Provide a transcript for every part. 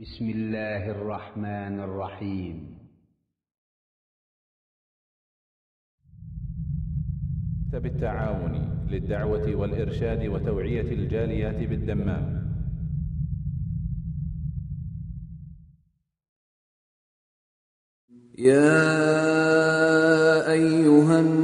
بسم الله الرحمن الرحيم مكتب التعاون للدعوة والإرشاد وتوعية الجاليات بالدمام يا أيها الناس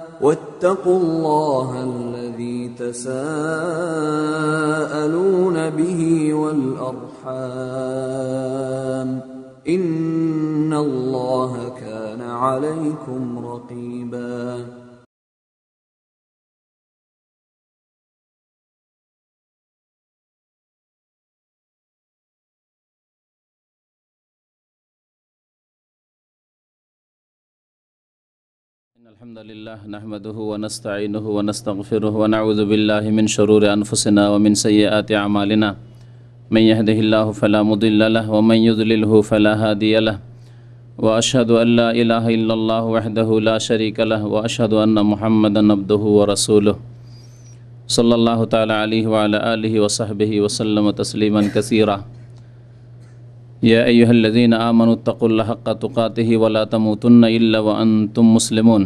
واتقوا الله الذي تساءلون به والارحام ان الله كان عليكم رقيبا الحمد لله نحمده ونستعينه ونستغفره ونعوذ بالله من من شرور أنفسنا ومن ومن سيئات أعمالنا يهده الله الله فلا فلا مضل له له له يضلله هادي وأشهد وأشهد أن أن لا لا إله إلا وحده شريك محمدا عبده ورسوله صلى الله تعالى عليه وعلى آله وصحبه وسلم تسليما كثيرا يا أيها الذين آمنوا اتقوا الله حق تقاته ولا تموتن إلا وأنتم مسلمون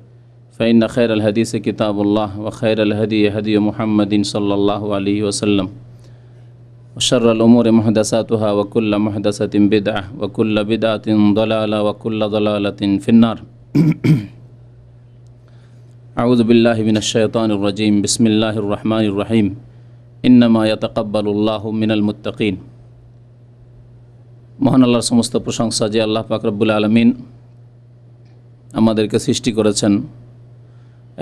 فإن خير الحديث كتاب الله وخير الهدي هدي محمد صلى الله عليه وسلم وشر الأمور محدثاتها وكل محدثة بدعة وكل بدعة ضلالة وكل ضلالة في النار أعوذ بالله من الشيطان الرجيم بسم الله الرحمن الرحيم إنما يتقبل الله من المتقين মহান আল্লাহর সমস্ত প্রশংসা যে আল্লাহ পাকরবুল আলমিন আমাদেরকে সৃষ্টি করেছেন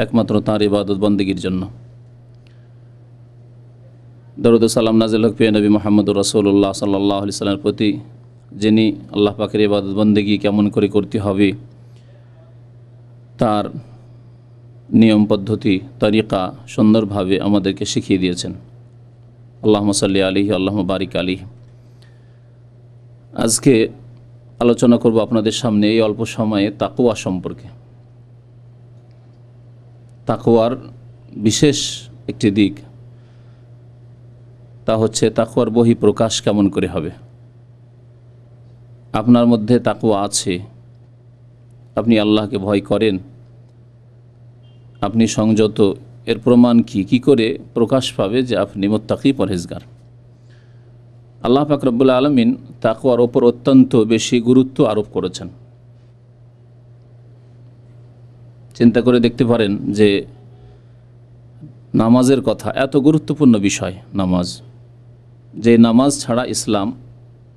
একমাত্র তাঁর ইবাদত বন্দীগীর জন্য দরুদ সালাম নাজিল হক পিয়া নবী মোহাম্মদুর রসুল্লাহ সাল্লাহ আলি সাল্লামের প্রতি যিনি আল্লাহ পাকের ইবাদত বন্দীগী কেমন করে করতে হবে তার নিয়ম পদ্ধতি তরিকা সুন্দরভাবে আমাদেরকে শিখিয়ে দিয়েছেন আল্লাহ সাল্লি আলী আল্লাহ বারিক আলী আজকে আলোচনা করব আপনাদের সামনে এই অল্প সময়ে তাকুয়া সম্পর্কে তাকুয়ার বিশেষ একটি দিক তা হচ্ছে তাকুয়ার বহি প্রকাশ কেমন করে হবে আপনার মধ্যে তাকুয়া আছে আপনি আল্লাহকে ভয় করেন আপনি সংযত এর প্রমাণ কি কি করে প্রকাশ পাবে যে আপনি মোত্তাকি পরহেজগার আল্লাহ ফাকরবুল্লা আলমিন তাকুয়ার ওপর অত্যন্ত বেশি গুরুত্ব আরোপ করেছেন চিন্তা করে দেখতে পারেন যে নামাজের কথা এত গুরুত্বপূর্ণ বিষয় নামাজ যে নামাজ ছাড়া ইসলাম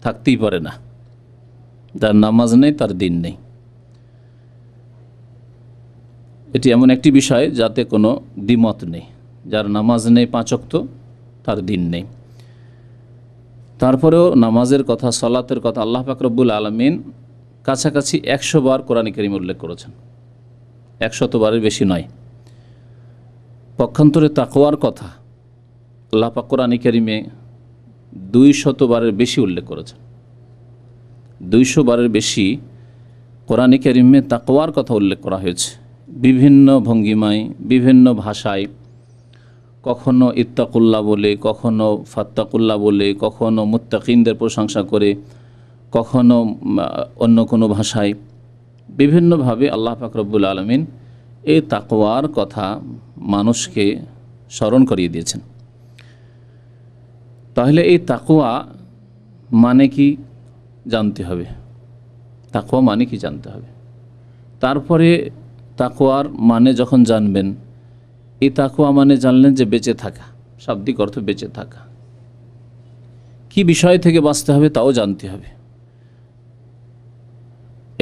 থাকতেই পারে না যার নামাজ নেই তার দিন নেই এটি এমন একটি বিষয় যাতে কোনো দ্বিমত নেই যার নামাজ নেই পাঁচক্ত তার দিন নেই তারপরেও নামাজের কথা সলাতের কথা আল্লাহ ফাকরবুল আলমিন কাছাকাছি একশো বার কোরআন করিম উল্লেখ করেছেন একশতবারের বেশি নয় পক্ষান্তরে তাকোয়ার কথা আল্লাপা কোরআন কারিমে দুই শতবারের বেশি উল্লেখ করেছেন দুইশো বারের বেশি কোরআন কারিমে তাকোয়ার কথা উল্লেখ করা হয়েছে বিভিন্ন ভঙ্গিমায় বিভিন্ন ভাষায় কখনো ইত্তাকুল্লা বলে কখনো ফাত্তাকুল্লা বলে কখনো মুত্তাকিনদের প্রশংসা করে কখনো অন্য কোনো ভাষায় বিভিন্নভাবে আল্লাহ ফাকরবুল আলমিন এই তাকোয়ার কথা মানুষকে স্মরণ করিয়ে দিয়েছেন তাহলে এই তাকোয়া মানে কি জানতে হবে তাকোয়া মানে কি জানতে হবে তারপরে তাকোয়ার মানে যখন জানবেন এই তাকোয়া মানে জানলেন যে বেঁচে থাকা শাব্দিক অর্থ বেঁচে থাকা কি বিষয় থেকে বাঁচতে হবে তাও জানতে হবে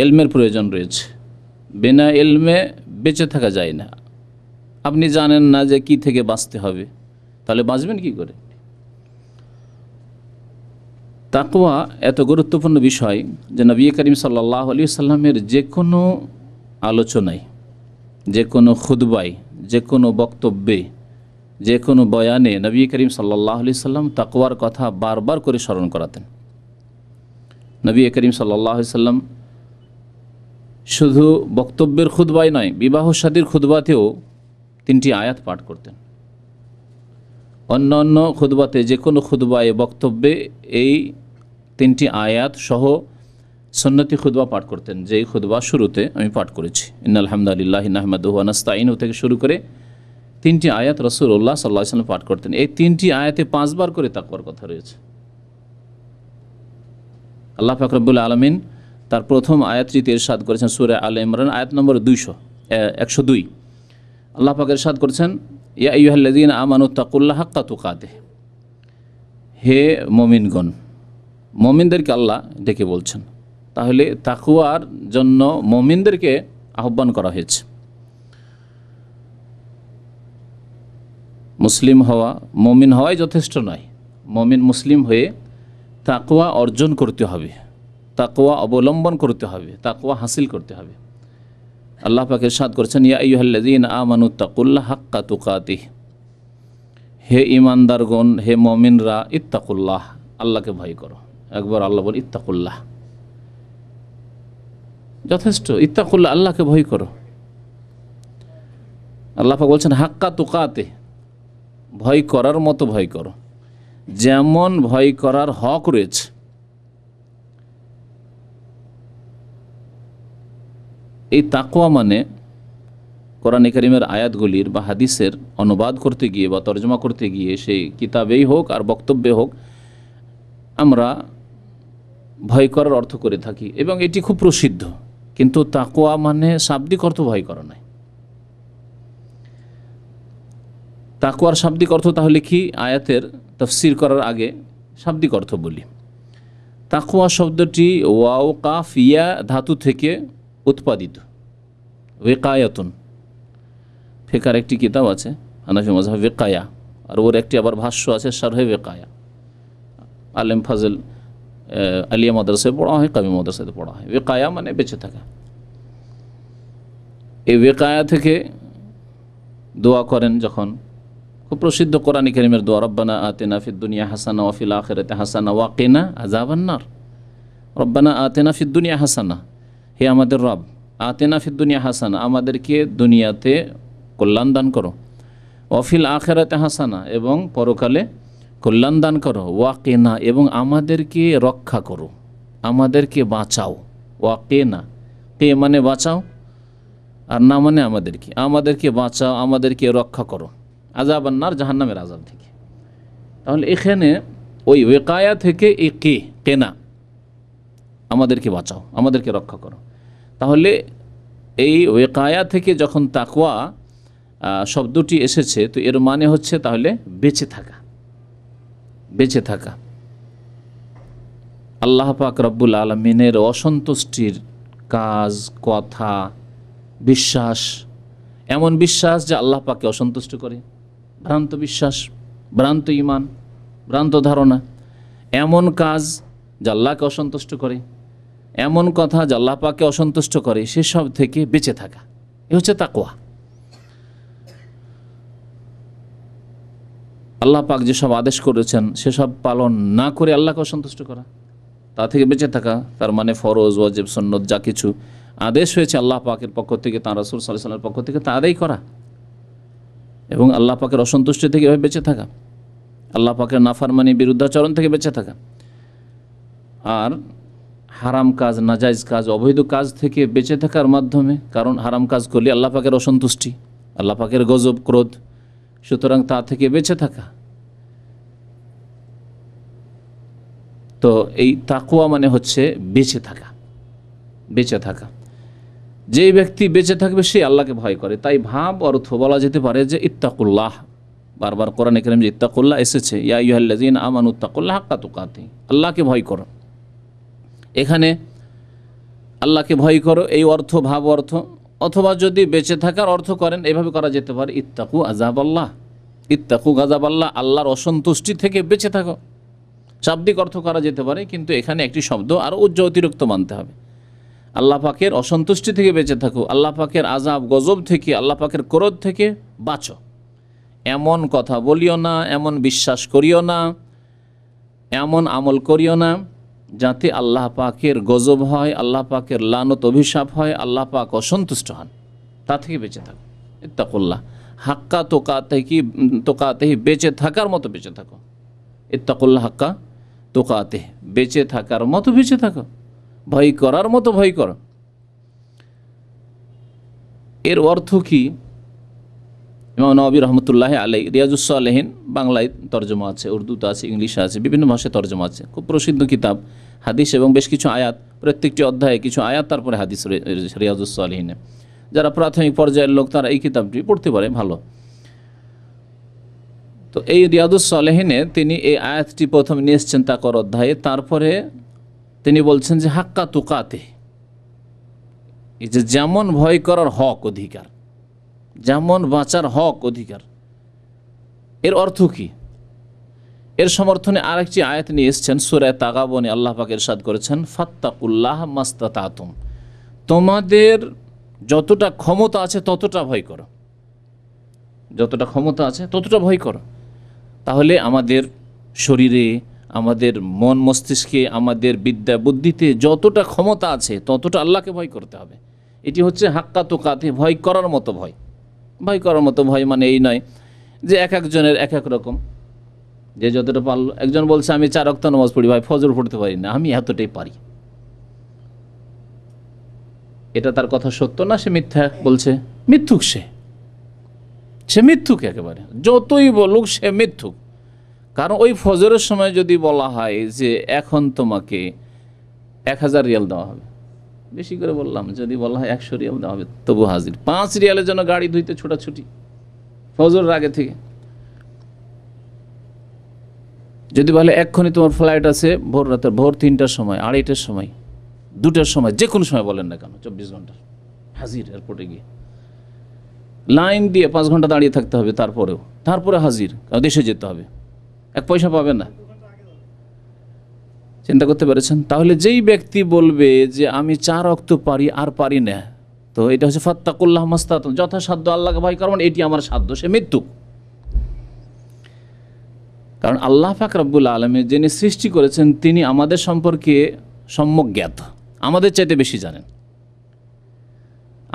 এলমের প্রয়োজন রয়েছে বিনা এলমে বেঁচে থাকা যায় না আপনি জানেন না যে কি থেকে বাঁচতে হবে তাহলে বাঁচবেন কি করে তাকুয়া এত গুরুত্বপূর্ণ বিষয় যে নবী করিম সাল্লাহ আলী সাল্লামের যে কোনো আলোচনায় যে কোনো খুদবাই যে কোনো বক্তব্যে যে কোনো বয়ানে নবী করিম সাল্লাহ আলি সাল্লাম তাকুয়ার কথা বারবার করে স্মরণ করাতেন নবী করিম সাল্লাহ সাল্লাম শুধু বক্তব্যের খুদবাই নয় বিবাহ সাদীর খুদবাতেও তিনটি আয়াত পাঠ করতেন অন্য অন্য খুদবাতে যে কোনো খুদবায় বক্তব্যে এই তিনটি আয়াত সহ সন্নতি খুদবা পাঠ করতেন যেই খুদবা শুরুতে আমি পাঠ করেছি ইন্না আলহামদুলিল্লাহ নাহমাদুহানাস্তাইনু থেকে শুরু করে তিনটি আয়াত রসুল্লাহ সাল্লাহ সাল্লাম পাঠ করতেন এই তিনটি আয়াতে পাঁচবার করে তাকবার কথা রয়েছে আল্লাহ ফাকরবুল আলমিন তার প্রথম আয়াতটিতে ইরশাদ করেছেন সুরে আল ইমরান আয়াত নম্বর দুইশো একশো দুই আল্লাহ পাক ইরশাদ করেছেন ইয়া ইউহাল্লাদিন আমানু তাকুল্লাহ হাক্কা তুকাদে হে মমিনগণ মমিনদেরকে আল্লাহ ডেকে বলছেন তাহলে তাকুয়ার জন্য মমিনদেরকে আহ্বান করা হয়েছে মুসলিম হওয়া মমিন হওয়াই যথেষ্ট নয় মমিন মুসলিম হয়ে তাকুয়া অর্জন করতে হবে তাকোয়া অবলম্বন করতে হবে তাকোয়া হাসিল করতে হবে আল্লাহ পাকে সাদ করছেন ইয়া ইহল্লাদিন আমানু তাকুল্লা হাক্কা তুকাতি হে ইমানদারগণ হে মমিনরা ইত্তাকুল্লাহ আল্লাহকে ভয় করো একবার আল্লাহ বল ইত্তাকুল্লাহ যথেষ্ট ইত্তাকুল্লাহ আল্লাহকে ভয় করো আল্লাহ পাক বলছেন হাক্কা তুকাতে ভয় করার মতো ভয় করো যেমন ভয় করার হক রয়েছে এই তাকোয়া মানে কোরআন করিমের আয়াতগুলির বা হাদিসের অনুবাদ করতে গিয়ে বা তর্জমা করতে গিয়ে সেই কিতাবেই হোক আর বক্তব্যে হোক আমরা ভয় করার অর্থ করে থাকি এবং এটি খুব প্রসিদ্ধ কিন্তু তাকোয়া মানে শাব্দিক অর্থ ভয় করা নাই তাকুয়ার শাব্দিক অর্থ তাহলে কি আয়াতের তফসির করার আগে শাব্দিক অর্থ বলি তাকুয়া শব্দটি ওয়াও কাফ ইয়া ধাতু থেকে উৎপাদিত ওয়েকায়াতুন ফেকার একটি কিতাব আছে হানাফি মজাহ ওয়েকায়া আর ওর একটি আবার ভাষ্য আছে সারহে ওয়েকায়া আলেম ফাজল আলিয়া মাদ্রাসায় পড়া হয় কাবি মাদ্রাসাতে পড়া হয় ওয়েকায়া মানে বেঁচে থাকা এই ওয়েকায়া থেকে দোয়া করেন যখন খুব প্রসিদ্ধ কোরআনী কেরিমের দোয়া রব্বানা আতেনা ফিদ্দুনিয়া হাসানা ওয়াফিল আখেরাতে হাসানা ওয়াকেনা আজাবান্নার রব্বানা আতেনা ফিদ্দুনিয়া হাসানা হে আমাদের রব আতেনাফি দুনিয়া হাসানা আমাদেরকে দুনিয়াতে কল্যাণ দান করো অফিল আখেরাতে হাসানা এবং পরকালে কল্যাণ দান করো ওয়াকেনা এবং আমাদেরকে রক্ষা করো আমাদেরকে বাঁচাও ওয়াকেনা কে মানে বাঁচাও আর না মানে আমাদেরকে আমাদেরকে বাঁচাও আমাদেরকে রক্ষা করো আজাব আন্নার জাহান্নামের আজাব থেকে তাহলে এখানে ওই ওয়েকায়া থেকে এ কে কেনা আমাদেরকে বাঁচাও আমাদেরকে রক্ষা করো তাহলে এই ওয়েকায়া থেকে যখন তাকোয়া শব্দটি এসেছে তো এর মানে হচ্ছে তাহলে বেঁচে থাকা বেঁচে থাকা আল্লাহ পাক রব্বুল আলমিনের অসন্তুষ্টির কাজ কথা বিশ্বাস এমন বিশ্বাস যে আল্লাহ পাকে অসন্তুষ্ট করে ভ্রান্ত বিশ্বাস ভ্রান্ত ইমান ভ্রান্ত ধারণা এমন কাজ যে আল্লাহকে অসন্তুষ্ট করে এমন কথা জাল্লাপাকে অসন্তুষ্ট করে সেসব থেকে বেঁচে থাকা এ হচ্ছে তাকোয়া আল্লাহ পাক যেসব আদেশ করেছেন সেসব পালন না করে আল্লাহকে অসন্তুষ্ট করা তা থেকে বেঁচে থাকা তার মানে ফরজ ওয়াজেব সন্নত যা কিছু আদেশ হয়েছে আল্লাহ পাকের পক্ষ থেকে তাঁর রাসুল সাল্লাহ সাল্লামের পক্ষ থেকে তা আদায় করা এবং আল্লাহ পাকের অসন্তুষ্টি থেকে এভাবে বেঁচে থাকা আল্লাহ পাকের নাফারমানি বিরুদ্ধাচরণ থেকে বেঁচে থাকা আর হারাম কাজ নাজাইজ কাজ অবৈধ কাজ থেকে বেঁচে থাকার মাধ্যমে কারণ হারাম কাজ করলে আল্লাহ পাকের অসন্তুষ্টি আল্লাহ পাকের গজব ক্রোধ সুতরাং তা থেকে বেঁচে থাকা তো এই তাকুয়া মানে হচ্ছে বেঁচে থাকা বেঁচে থাকা যেই ব্যক্তি বেঁচে থাকবে সে আল্লাহকে ভয় করে তাই ভাব অর্থ বলা যেতে পারে যে ইত্তাকুল্লাহ বারবার কোরআন এখানে যে ইত্তাকুল্লাহ এসেছে ইয়া ইহাল্লাজিন আমান উত্তাকুল্লাহ কাতুকাতি আল্লাহকে ভয় করো এখানে আল্লাহকে ভয় করো এই অর্থ ভাব অর্থ অথবা যদি বেঁচে থাকার অর্থ করেন এভাবে করা যেতে পারে ইত্তাকু আজাব আল্লাহ ইত্তাকু গাজাব আল্লাহ আল্লাহর অসন্তুষ্টি থেকে বেঁচে থাকো শাব্দিক অর্থ করা যেতে পারে কিন্তু এখানে একটি শব্দ আরও উজ্জ অতিরিক্ত মানতে হবে আল্লাহ পাকের অসন্তুষ্টি থেকে বেঁচে থাকো আল্লাহ পাকের আজাব গজব থেকে আল্লাহ পাকের ক্রোধ থেকে বাঁচো এমন কথা বলিও না এমন বিশ্বাস করিও না এমন আমল করিও না যাতে আল্লাহ পাকের গজব হয় আল্লাহ পাকের লানত অভিশাপ হয় আল্লাহ পাক অসন্তুষ্ট হন তা থেকে বেঁচে থাকো ইত্তাকুল্লাহ হাক্কা তোকা তোকাতেহি বেঁচে থাকার মতো বেঁচে থাকো ইত্তাকুল্লাহ হাক্কা তোকাতেহ বেঁচে থাকার মতো বেঁচে থাকো ভয় করার মতো ভয় করো এর অর্থ কি ইমাম নবী রহমতুল্লাহ আলাই রিয়াজুসালেহীন বাংলায় তর্জমা আছে উর্দুতে আছে ইংলিশে আছে বিভিন্ন ভাষায় তর্জমা আছে খুব প্রসিদ্ধ কিতাব হাদিস এবং বেশ কিছু আয়াত প্রত্যেকটি অধ্যায়ে কিছু আয়াত তারপরে হাদিস রিয়াজুসালহীনে যারা প্রাথমিক পর্যায়ের লোক তারা এই কিতাবটি পড়তে পারে ভালো তো এই রিয়াদুসালেহিনে তিনি এই আয়াতটি প্রথম নিয়ে এসছেন তাকর অধ্যায়ে তারপরে তিনি বলছেন যে হাক্কা তুকাতে এই যে যেমন ভয় করার হক অধিকার যেমন বাঁচার হক অধিকার এর অর্থ কি এর সমর্থনে আরেকটি আয়াত নিয়ে এসছেন সুরায় তাগাবনে আল্লাহ পাক এরশাদ করেছেন ফাত্তাকুল্লাহ মাস্তা তাতুম তোমাদের যতটা ক্ষমতা আছে ততটা ভয় করো যতটা ক্ষমতা আছে ততটা ভয় করো তাহলে আমাদের শরীরে আমাদের মন মস্তিষ্কে আমাদের বিদ্যা বুদ্ধিতে যতটা ক্ষমতা আছে ততটা আল্লাহকে ভয় করতে হবে এটি হচ্ছে হাক্কা তো কাতে ভয় করার মতো ভয় ভয় করার মতো ভয় মানে এই নয় যে এক একজনের এক এক রকম যে যতটা পারলো একজন বলছে আমি চার অক্ত নামাজ পড়ি ভাই ফজর পড়তে পারি না আমি এতটাই পারি এটা তার কথা সত্য না সে মিথ্যা বলছে মিথ্যুক সে সে মিথ্যুক একেবারে যতই বলুক সে মিথ্যুক কারণ ওই ফজরের সময় যদি বলা হয় যে এখন তোমাকে এক হাজার রিয়াল দেওয়া হবে বেশি করে বললাম যদি বলা হয় একশো রিয়াল দেওয়া হবে তবু হাজির পাঁচ রিয়ালের জন্য গাড়ি ধুইতে ছোটাছুটি ফজরের আগে থেকে যদি বলে এক্ষণি তোমার ফ্লাইট আছে ভোর রাতে ভোর তিনটার সময় আড়াইটার সময় দুটার সময় যে কোনো সময় বলেন না কেন চব্বিশ ঘন্টা হাজির এয়ারপোর্টে গিয়ে লাইন দিয়ে পাঁচ ঘন্টা দাঁড়িয়ে থাকতে হবে তারপরেও তারপরে হাজির দেশে যেতে হবে এক পয়সা পাবে না চিন্তা করতে পেরেছেন তাহলে যেই ব্যক্তি বলবে যে আমি চার অক্ত পারি আর পারি না তো এটা হচ্ছে ফাত্তাকুল্লাহ মাস্তাত যথাসাধ্য আল্লাহকে ভয় করবেন এটি আমার সাধ্য সে মৃত্যু কারণ আল্লাহ পাক রব্বুল আলমে যিনি সৃষ্টি করেছেন তিনি আমাদের সম্পর্কে সম্যক জ্ঞাত আমাদের চাইতে বেশি জানেন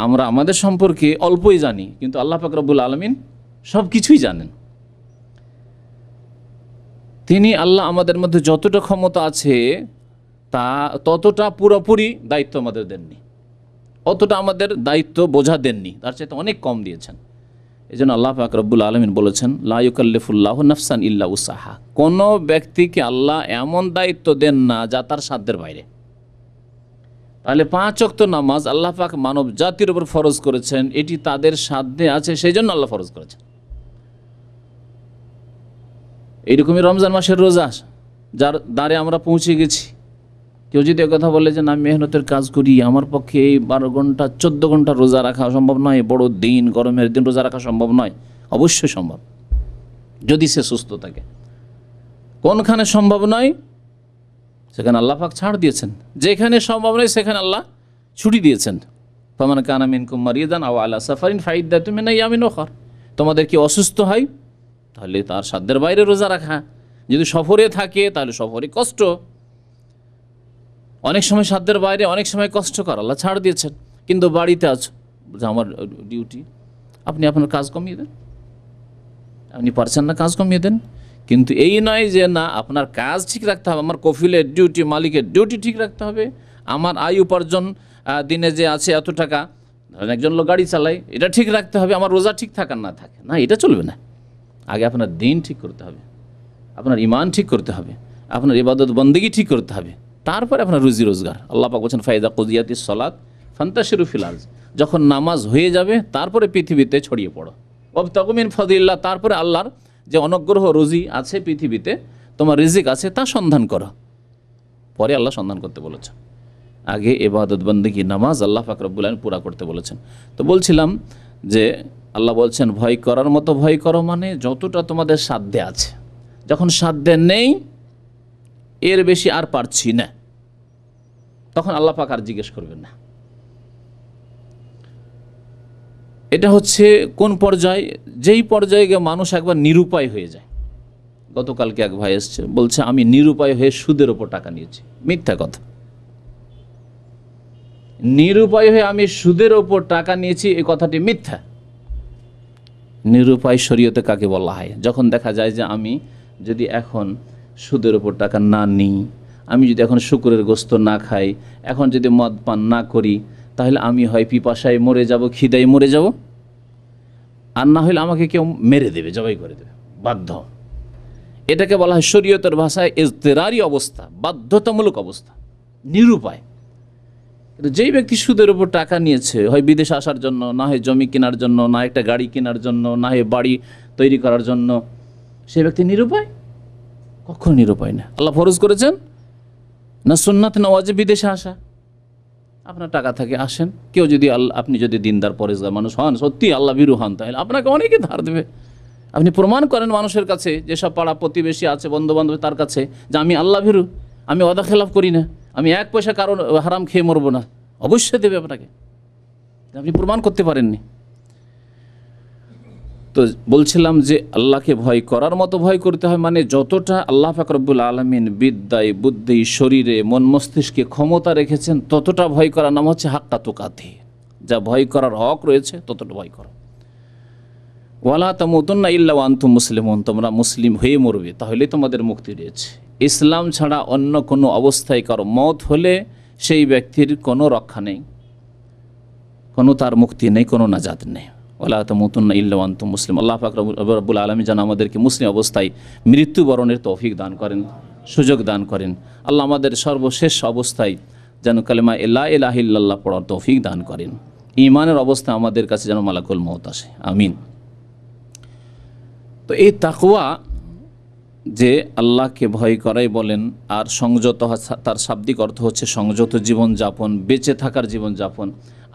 আমরা আমাদের সম্পর্কে অল্পই জানি কিন্তু আল্লাহ পাক রব্বুল আলমিন সব কিছুই জানেন তিনি আল্লাহ আমাদের মধ্যে যতটা ক্ষমতা আছে তা ততটা পুরোপুরি দায়িত্ব আমাদের দেননি অতটা আমাদের দায়িত্ব বোঝা দেননি তার চাইতে অনেক কম দিয়েছেন এই জন্য আল্লাহ পাক রব্বুল আলমিন বলেছেন লাইকাল্লিফুল্লাহ নফসান ইল্লা উসাহা কোনো ব্যক্তিকে আল্লাহ এমন দায়িত্ব দেন না যা তার সাধ্যের বাইরে তাহলে পাঁচ অক্ত নামাজ আল্লাহ পাক মানব জাতির উপর ফরজ করেছেন এটি তাদের সাধ্যে আছে সেই জন্য আল্লাহ ফরজ করেছেন এইরকমই রমজান মাসের রোজা যার দ্বারে আমরা পৌঁছে গেছি কেউ যদি কথা বলে যে না মেহনতের কাজ করি আমার পক্ষে এই বারো ঘন্টা চোদ্দ ঘন্টা রোজা রাখা সম্ভব নয় বড় দিন গরমের দিন রোজা রাখা সম্ভব নয় অবশ্যই সম্ভব যদি সে সুস্থ থাকে কোনখানে সম্ভব নয় সেখানে আল্লাহ পাক ছাড় দিয়েছেন যেখানে সম্ভব নয় সেখানে আল্লাহ ছুটি দিয়েছেন ফমান কানামিন কুমারিয়ে দান আও আল্লাহ সাফারিন ফাইদ্দা তুমি নাই ইয়ামিন ওখর তোমাদের কি অসুস্থ হয় তাহলে তার সাধ্যের বাইরে রোজা রাখা যদি সফরে থাকে তাহলে সফরে কষ্ট অনেক সময় সাধ্যের বাইরে অনেক সময় কর আল্লাহ ছাড় দিয়েছেন কিন্তু বাড়িতে আছো যে আমার ডিউটি আপনি আপনার কাজ কমিয়ে দেন আপনি পারছেন না কাজ কমিয়ে দেন কিন্তু এই নয় যে না আপনার কাজ ঠিক রাখতে হবে আমার কফিলের ডিউটি মালিকের ডিউটি ঠিক রাখতে হবে আমার আয় উপার্জন দিনে যে আছে এত টাকা ধরেন একজন লোক গাড়ি চালায় এটা ঠিক রাখতে হবে আমার রোজা ঠিক থাকার না থাকে না এটা চলবে না আগে আপনার দিন ঠিক করতে হবে আপনার ইমান ঠিক করতে হবে আপনার ইবাদত বন্দিগি ঠিক করতে হবে তারপরে আপনার রুজি রোজগার আল্লাহ পাক বলছেন ফায়দা কুজিয়াতি সলাদ ফান্তাশিরুফিল আর্জ যখন নামাজ হয়ে যাবে তারপরে পৃথিবীতে ছড়িয়ে পড়ো অব তকমিন ফদিল্লা তারপরে আল্লাহর যে অনগ্রহ রুজি আছে পৃথিবীতে তোমার রিজিক আছে তা সন্ধান করো পরে আল্লাহ সন্ধান করতে বলেছে আগে এবাদত বন্দেগি নামাজ আল্লাহ ফাকরবুল আলম পুরা করতে বলেছেন তো বলছিলাম যে আল্লাহ বলছেন ভয় করার মতো ভয় করো মানে যতটা তোমাদের সাধ্যে আছে যখন সাধ্যে নেই এর বেশি আর পারছি না তখন আল্লাহ পাক আর জিজ্ঞেস করবেন না এটা হচ্ছে কোন পর্যায় যেই পর্যায়ে মানুষ একবার নিরুপায় হয়ে যায় গতকালকে এক ভাই এসছে বলছে আমি নিরুপায় হয়ে সুদের ওপর টাকা নিয়েছি মিথ্যা কথা নিরুপায় হয়ে আমি সুদের ওপর টাকা নিয়েছি এই কথাটি মিথ্যা নিরুপায় শরীয়তে কাকে বলা হয় যখন দেখা যায় যে আমি যদি এখন সুদের ওপর টাকা না নিই আমি যদি এখন শুকুরের গোস্ত না খাই এখন যদি মদ পান না করি তাহলে আমি হয় পিপাসায় মরে যাব খিদায় মরে যাব আর না হলে আমাকে কেউ মেরে দেবে জবাই করে দেবে বাধ্য এটাকে বলা হয় শরীয়তের ভাষায় ইজতেরারি অবস্থা বাধ্যতামূলক অবস্থা নিরুপায় কিন্তু যেই ব্যক্তি সুদের উপর টাকা নিয়েছে হয় বিদেশে আসার জন্য না হয় জমি কেনার জন্য না একটা গাড়ি কেনার জন্য না হয় বাড়ি তৈরি করার জন্য সেই ব্যক্তি নিরুপায় কখনো নিরুপায় না আল্লাহ ফরজ করেছেন না সুন্নাত না ওয়াজিব বিদেশে আসা আপনার টাকা থাকে আসেন কেউ যদি আল্লাহ আপনি যদি দিনদার পরেজগার মানুষ হন সত্যি আল্লাহ বিরু হন তাহলে আপনাকে অনেকে ধার দেবে আপনি প্রমাণ করেন মানুষের কাছে যেসব পাড়া প্রতিবেশী আছে বন্ধুবান্ধব তার কাছে যে আমি আল্লাহ ভিরু আমি অদা খেলাফ করি না আমি এক পয়সা কারণ হারাম খেয়ে মরবো না অবশ্যই দেবে আপনাকে আপনি প্রমাণ করতে পারেননি তো বলছিলাম যে আল্লাহকে ভয় করার মতো ভয় করতে হয় মানে যতটা আল্লাহ ফাকরবুল আলমিন বিদ্যায় বুদ্ধি শরীরে মন মস্তিষ্কে ক্ষমতা রেখেছেন ততটা ভয় করার নাম হচ্ছে হাক্কা কাঁধে যা ভয় করার হক রয়েছে ততটা ভয় করো ওয়ালা না ইল্লা আন্তু মুসলিম তোমরা মুসলিম হয়ে মরবে তাহলেই তোমাদের মুক্তি রয়েছে ইসলাম ছাড়া অন্য কোনো অবস্থায় কারো মত হলে সেই ব্যক্তির কোনো রক্ষা নেই কোনো তার মুক্তি নেই কোনো নাজাদ নেই ওলা তমতুন ইল্লাম মুসলিম আল্লাহ পাক রব্বুল আলমী যেন আমাদেরকে মুসলিম অবস্থায় মৃত্যুবরণের তৌফিক দান করেন সুযোগ দান করেন আল্লাহ আমাদের সর্বশেষ অবস্থায় যেন কালেমা এল্লা এলাহিল্লাহ পড়ার তৌফিক দান করেন ইমানের অবস্থা আমাদের কাছে যেন মালাকুল মত আসে আমিন তো এই তাকুয়া যে আল্লাহকে ভয় করাই বলেন আর সংযত তার শাব্দিক অর্থ হচ্ছে সংযত জীবনযাপন বেঁচে থাকার জীবনযাপন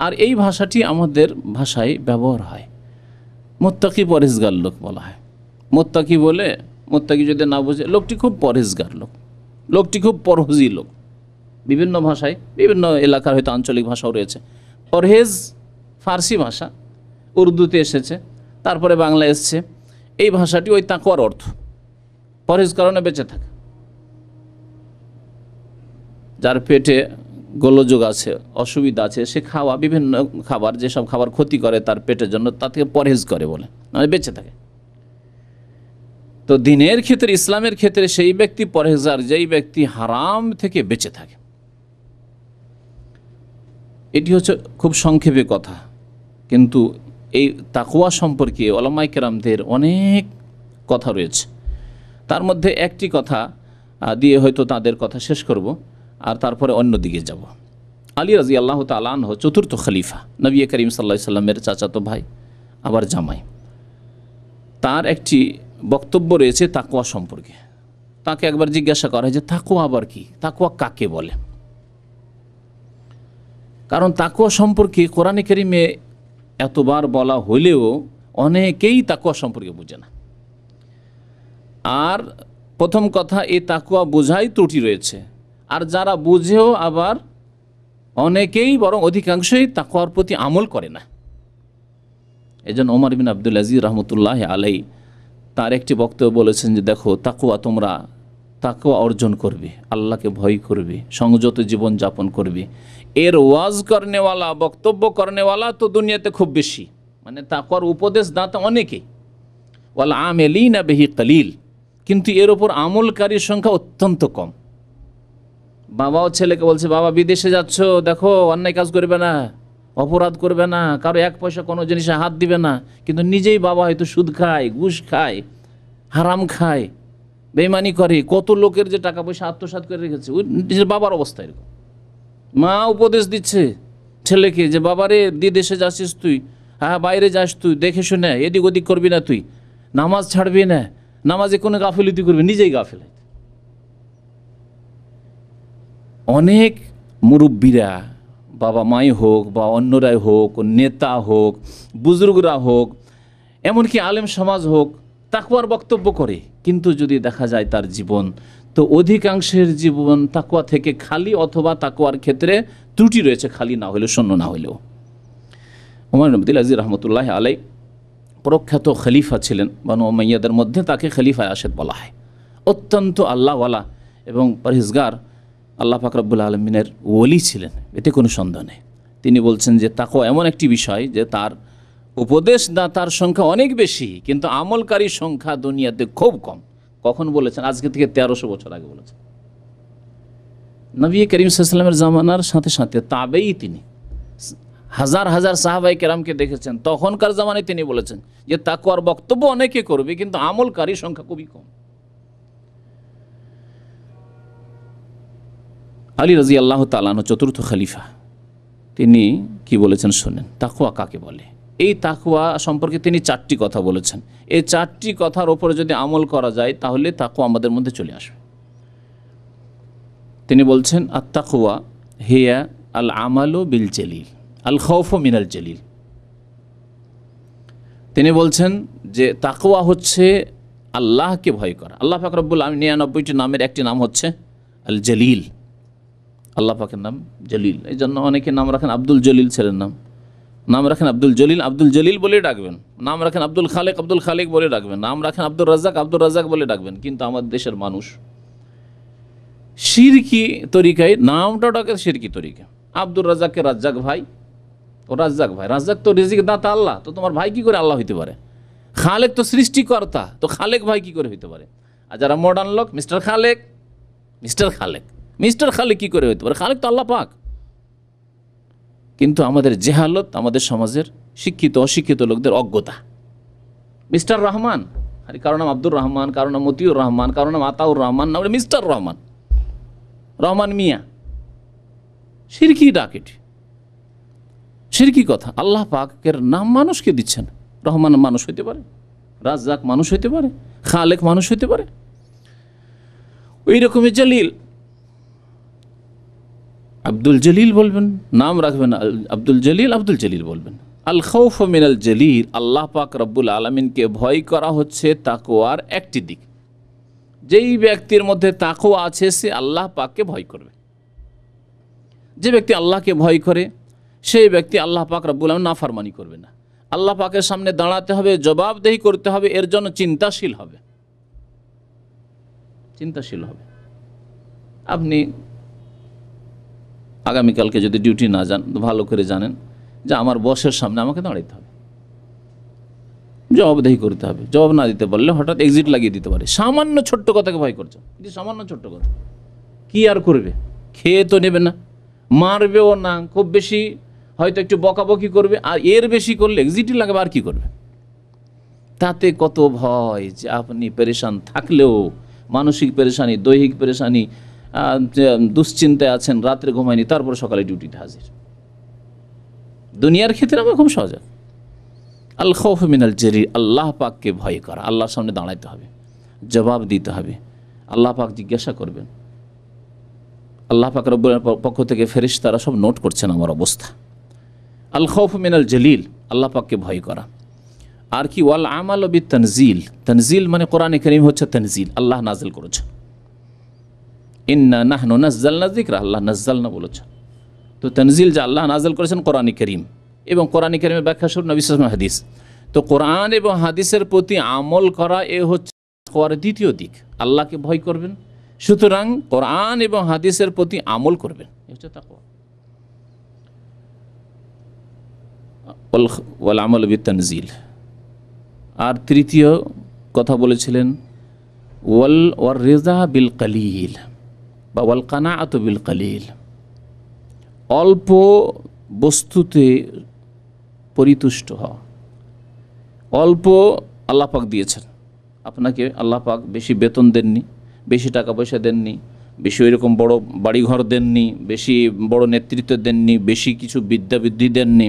আর এই ভাষাটি আমাদের ভাষায় ব্যবহার হয় মোত্তাকি পরেজগার লোক বলা হয় মোত্তাকি বলে মোত্তাকি যদি না বোঝে লোকটি খুব পরেজগার লোক লোকটি খুব পরহজি লোক বিভিন্ন ভাষায় বিভিন্ন এলাকার হয়তো আঞ্চলিক ভাষাও রয়েছে পরহেজ ফার্সি ভাষা উর্দুতে এসেছে তারপরে বাংলা এসছে এই ভাষাটি ওই তাঁকর অর্থ পরেজ কারণে বেঁচে থাকে যার পেটে গোলযোগ আছে অসুবিধা আছে সে খাওয়া বিভিন্ন খাবার যেসব খাবার ক্ষতি করে তার পেটের জন্য তা থেকে পরহেজ করে বলে মানে বেঁচে থাকে তো দিনের ক্ষেত্রে ইসলামের ক্ষেত্রে সেই ব্যক্তি পরহেজ আর যেই ব্যক্তি হারাম থেকে বেঁচে থাকে এটি হচ্ছে খুব সংক্ষেপে কথা কিন্তু এই তাকুয়া সম্পর্কে ওলামাইকেরামদের অনেক কথা রয়েছে তার মধ্যে একটি কথা দিয়ে হয়তো তাদের কথা শেষ করব আর তারপরে অন্য দিকে যাব আলী রাজি আল্লাহ তালান চতুর্থ খলিফা নবী করিম সাল্লা সাল্লামের চাচাতো ভাই আবার জামাই তার একটি বক্তব্য রয়েছে তাকোয়া সম্পর্কে তাকে একবার জিজ্ঞাসা করা হয় যে তাকুয়া আবার কি তাকুয়া কাকে বলে কারণ তাকুয়া সম্পর্কে কোরআনে করিমে এতবার বলা হইলেও অনেকেই তাকোয়া সম্পর্কে বুঝে না আর প্রথম কথা এই তাকুয়া বোঝাই ত্রুটি রয়েছে আর যারা বুঝেও আবার অনেকেই বরং অধিকাংশই তাকুয়ার প্রতি আমল করে না এজন ওমর বিন আবদুল আজিজ রহমতুল্লাহ আলাই তার একটি বক্তব্য বলেছেন যে দেখো তাকুয়া তোমরা তাকুয়া অর্জন করবে আল্লাহকে ভয় করবে সংযত জীবন যাপন করবে এর ওয়াজ করনেওয়ালা বক্তব্য করনেওয়ালা তো দুনিয়াতে খুব বেশি মানে তাকুয়ার উপদেশ দাঁত অনেকেই ওয়াল না বেহি কালিল কিন্তু এর ওপর আমলকারীর সংখ্যা অত্যন্ত কম বাবাও ছেলেকে বলছে বাবা বিদেশে যাচ্ছ দেখো অন্যায় কাজ করবে না অপরাধ করবে না কারো এক পয়সা কোনো জিনিসে হাত দিবে না কিন্তু নিজেই বাবা হয়তো সুদ খায় ঘুষ খায় হারাম খায় বেমানি করে কত লোকের যে টাকা পয়সা আত্মসাত করে রেখেছে ওই নিজের বাবার অবস্থা এরকম মা উপদেশ দিচ্ছে ছেলেকে যে বাবারে দেশে যাচ্ছিস তুই হ্যাঁ বাইরে যাস তুই দেখে শুনে এদিক ওদিক করবি না তুই নামাজ ছাড়বি না নামাজে কোনো গাফিলতি করবে নিজেই গাফিল অনেক মুরব্বীরা বাবা মাই হোক বা অন্যরাই হোক নেতা হোক বুজুর্গরা হোক এমনকি আলেম সমাজ হোক তাকুয়ার বক্তব্য করে কিন্তু যদি দেখা যায় তার জীবন তো অধিকাংশের জীবন তাকুয়া থেকে খালি অথবা তাকুয়ার ক্ষেত্রে ত্রুটি রয়েছে খালি না হলেও শূন্য না হলেও ওমর নবদুল আজির রহমতুল্লাহ আলাই প্রখ্যাত খলিফা ছিলেন বানু মাইয়াদের মধ্যে তাকে খলিফা আশেদ বলা হয় অত্যন্ত আল্লাহওয়ালা এবং পরহেজগার আল্লাহ ফাকরাবুল আলমিনের ওলি ছিলেন এতে কোনো সন্দেহ নেই তিনি বলছেন যে তাকো এমন একটি বিষয় যে তার উপদেশ তার সংখ্যা অনেক বেশি কিন্তু আমলকারীর সংখ্যা দুনিয়াতে খুব কম কখন বলেছেন আজকে থেকে তেরোশো বছর আগে বলেছেন নবী করিম সাল্লামের জামানার সাথে সাথে তাবেই তিনি হাজার হাজার সাহাবাই কেরামকে দেখেছেন তখনকার জামানে তিনি বলেছেন যে তাকুয়ার বক্তব্য অনেকে করবে কিন্তু আমলকারী সংখ্যা খুবই কম আলী রাজি আল্লাহ তালানো চতুর্থ খালিফা তিনি কি বলেছেন শোনেন তাকুয়া কাকে বলে এই তাকুয়া সম্পর্কে তিনি চারটি কথা বলেছেন এই চারটি কথার ওপরে যদি আমল করা যায় তাহলে তাকুয়া আমাদের মধ্যে চলে আসবে তিনি বলছেন আত্মাকুয়া হেয়া আল আমালো বিল চেলিল আল খৌফ মিনাল জলিল তিনি বলছেন যে তাকোয়া হচ্ছে আল্লাহকে ভয় করা আল্লাহ ফাকরবুল আমি নিরানব্বইটি নামের একটি নাম হচ্ছে আল জলিল আল্লাহ পাকের নাম জলিল এই জন্য অনেকে নাম রাখেন আব্দুল জলিল ছেলের নাম নাম রাখেন আব্দুল জলিল আব্দুল জলিল বলে ডাকবেন নাম রাখেন আব্দুল খালেক আব্দুল খালেক বলে ডাকবেন নাম রাখেন আব্দুল রাজাক আব্দুল রাজাক বলে ডাকবেন কিন্তু আমাদের দেশের মানুষ শিরকি তরিকায় নামটা ডাকে শিরকি তরিকা আব্দুর রাজাককে রাজ্জাক ভাই ও রাজ্জাক ভাই রাজ্জাক তো রিজিক দাতা আল্লাহ তো তোমার ভাই কি করে আল্লাহ হইতে পারে খালেক তো সৃষ্টিকর্তা তো খালেক ভাই কি করে হইতে পারে আর যারা মডার্ন লোক mister Khalek mister Khalek mister Khalek কি করে হইতে পারে খালেক তো আল্লাহ পাক কিন্তু আমাদের জেহালত আমাদের সমাজের শিক্ষিত অশিক্ষিত লোকদের অজ্ঞতা মিস্টার রহমান আর কারো নাম আব্দুর রহমান কারো নাম মতিউর রহমান কারো নাম আতাউর রহমান না মিস্টার রহমান রহমান মিয়া সিরকি ডাকেটি সিরকি কথা আল্লাহ পাকের নাম মানুষকে দিচ্ছেন রহমান মানুষ হইতে পারে রাজ্জাক মানুষ হইতে পারে খালেক মানুষ হইতে পারে ওই রকমের জলিল আব্দুল জলিল বলবেন নাম রাখবেন আব্দুল জলিল আব্দুল জলিল বলবেন আল খৌফ মিনাল জলিল আল্লাহ পাক রব্বুল আলমিনকে ভয় করা হচ্ছে তাকোয়ার একটি দিক যেই ব্যক্তির মধ্যে তাকোয়া আছে সে আল্লাহ পাককে ভয় করবে যে ব্যক্তি আল্লাহকে ভয় করে সেই ব্যক্তি আল্লাহ পাক রব্বুল আলম ফারমানি করবে না আল্লাহ পাকের সামনে দাঁড়াতে হবে জবাবদেহি করতে হবে এর জন্য চিন্তাশীল হবে চিন্তাশীল হবে আপনি আগামীকালকে যদি ডিউটি না যান ভালো করে জানেন যে আমার বসের সামনে আমাকে দাঁড়াইতে হবে জবাবদেহি করতে হবে জবাব না দিতে পারলে হঠাৎ এক্সিট লাগিয়ে দিতে পারে সামান্য ছোট্ট কথাকে ভয় করছে কিন্তু সামান্য ছোট্ট কথা কী আর করবে খেয়ে তো নেবে না মারবেও না খুব বেশি হয়তো একটু বকাবকি করবে আর এর বেশি করলে এক্সিটি লাগবে আর কী করবে তাতে কত ভয় যে আপনি পরেশান থাকলেও মানসিক পরেশানি দৈহিক পরেশানি দুশ্চিন্তায় আছেন রাত্রে ঘুমায়নি তারপর সকালে ডিউটিতে হাজির দুনিয়ার ক্ষেত্রে আমার খুব সজাগ আল খৌফ মিনাল জেরি আল্লাহ পাককে ভয় করা আল্লাহর সামনে দাঁড়াইতে হবে জবাব দিতে হবে আল্লাহ পাক জিজ্ঞাসা করবেন আল্লাহ পাক রব্বুলের পক্ষ থেকে ফেরিস তারা সব নোট করছেন আমার অবস্থা আল খৌফ মিনাল জলিল আল্লাহ পাককে ভয় করা আর কি ওয়াল আমাল বি তনজিল তনজিল মানে কোরআন করিম হচ্ছে তনজিল আল্লাহ নাজিল করেছে ইন্না নাহনু নাজ্জালনা জিক্রা আল্লাহ না বলেছে তো তনজিল যা আল্লাহ নাজল করেছেন কোরআন করিম এবং কোরআন করিমের ব্যাখ্যা শুরু নবিস হাদিস তো কোরআন এবং হাদিসের প্রতি আমল করা এ হচ্ছে হওয়ার দ্বিতীয় দিক আল্লাহকে ভয় করবেন সুতরাং কোরআন এবং হাদিসের প্রতি আমল করবেন এ হচ্ছে তাকওয়া ওল ওয়াল আমল বিতানজিল আর তৃতীয় কথা বলেছিলেন ওয়াল ওয়ার রেজা বিল কালিল বা ওয়াল কানা আত বিল কালিল অল্প বস্তুতে পরিতুষ্ট হওয়া অল্প আল্লাপাক দিয়েছেন আপনাকে আল্লাপাক বেশি বেতন দেননি বেশি টাকা পয়সা দেননি বেশি ওই রকম বড়ো বাড়িঘর দেননি বেশি বড় নেতৃত্ব দেননি বেশি কিছু বিদ্যাবৃদ্ধি দেননি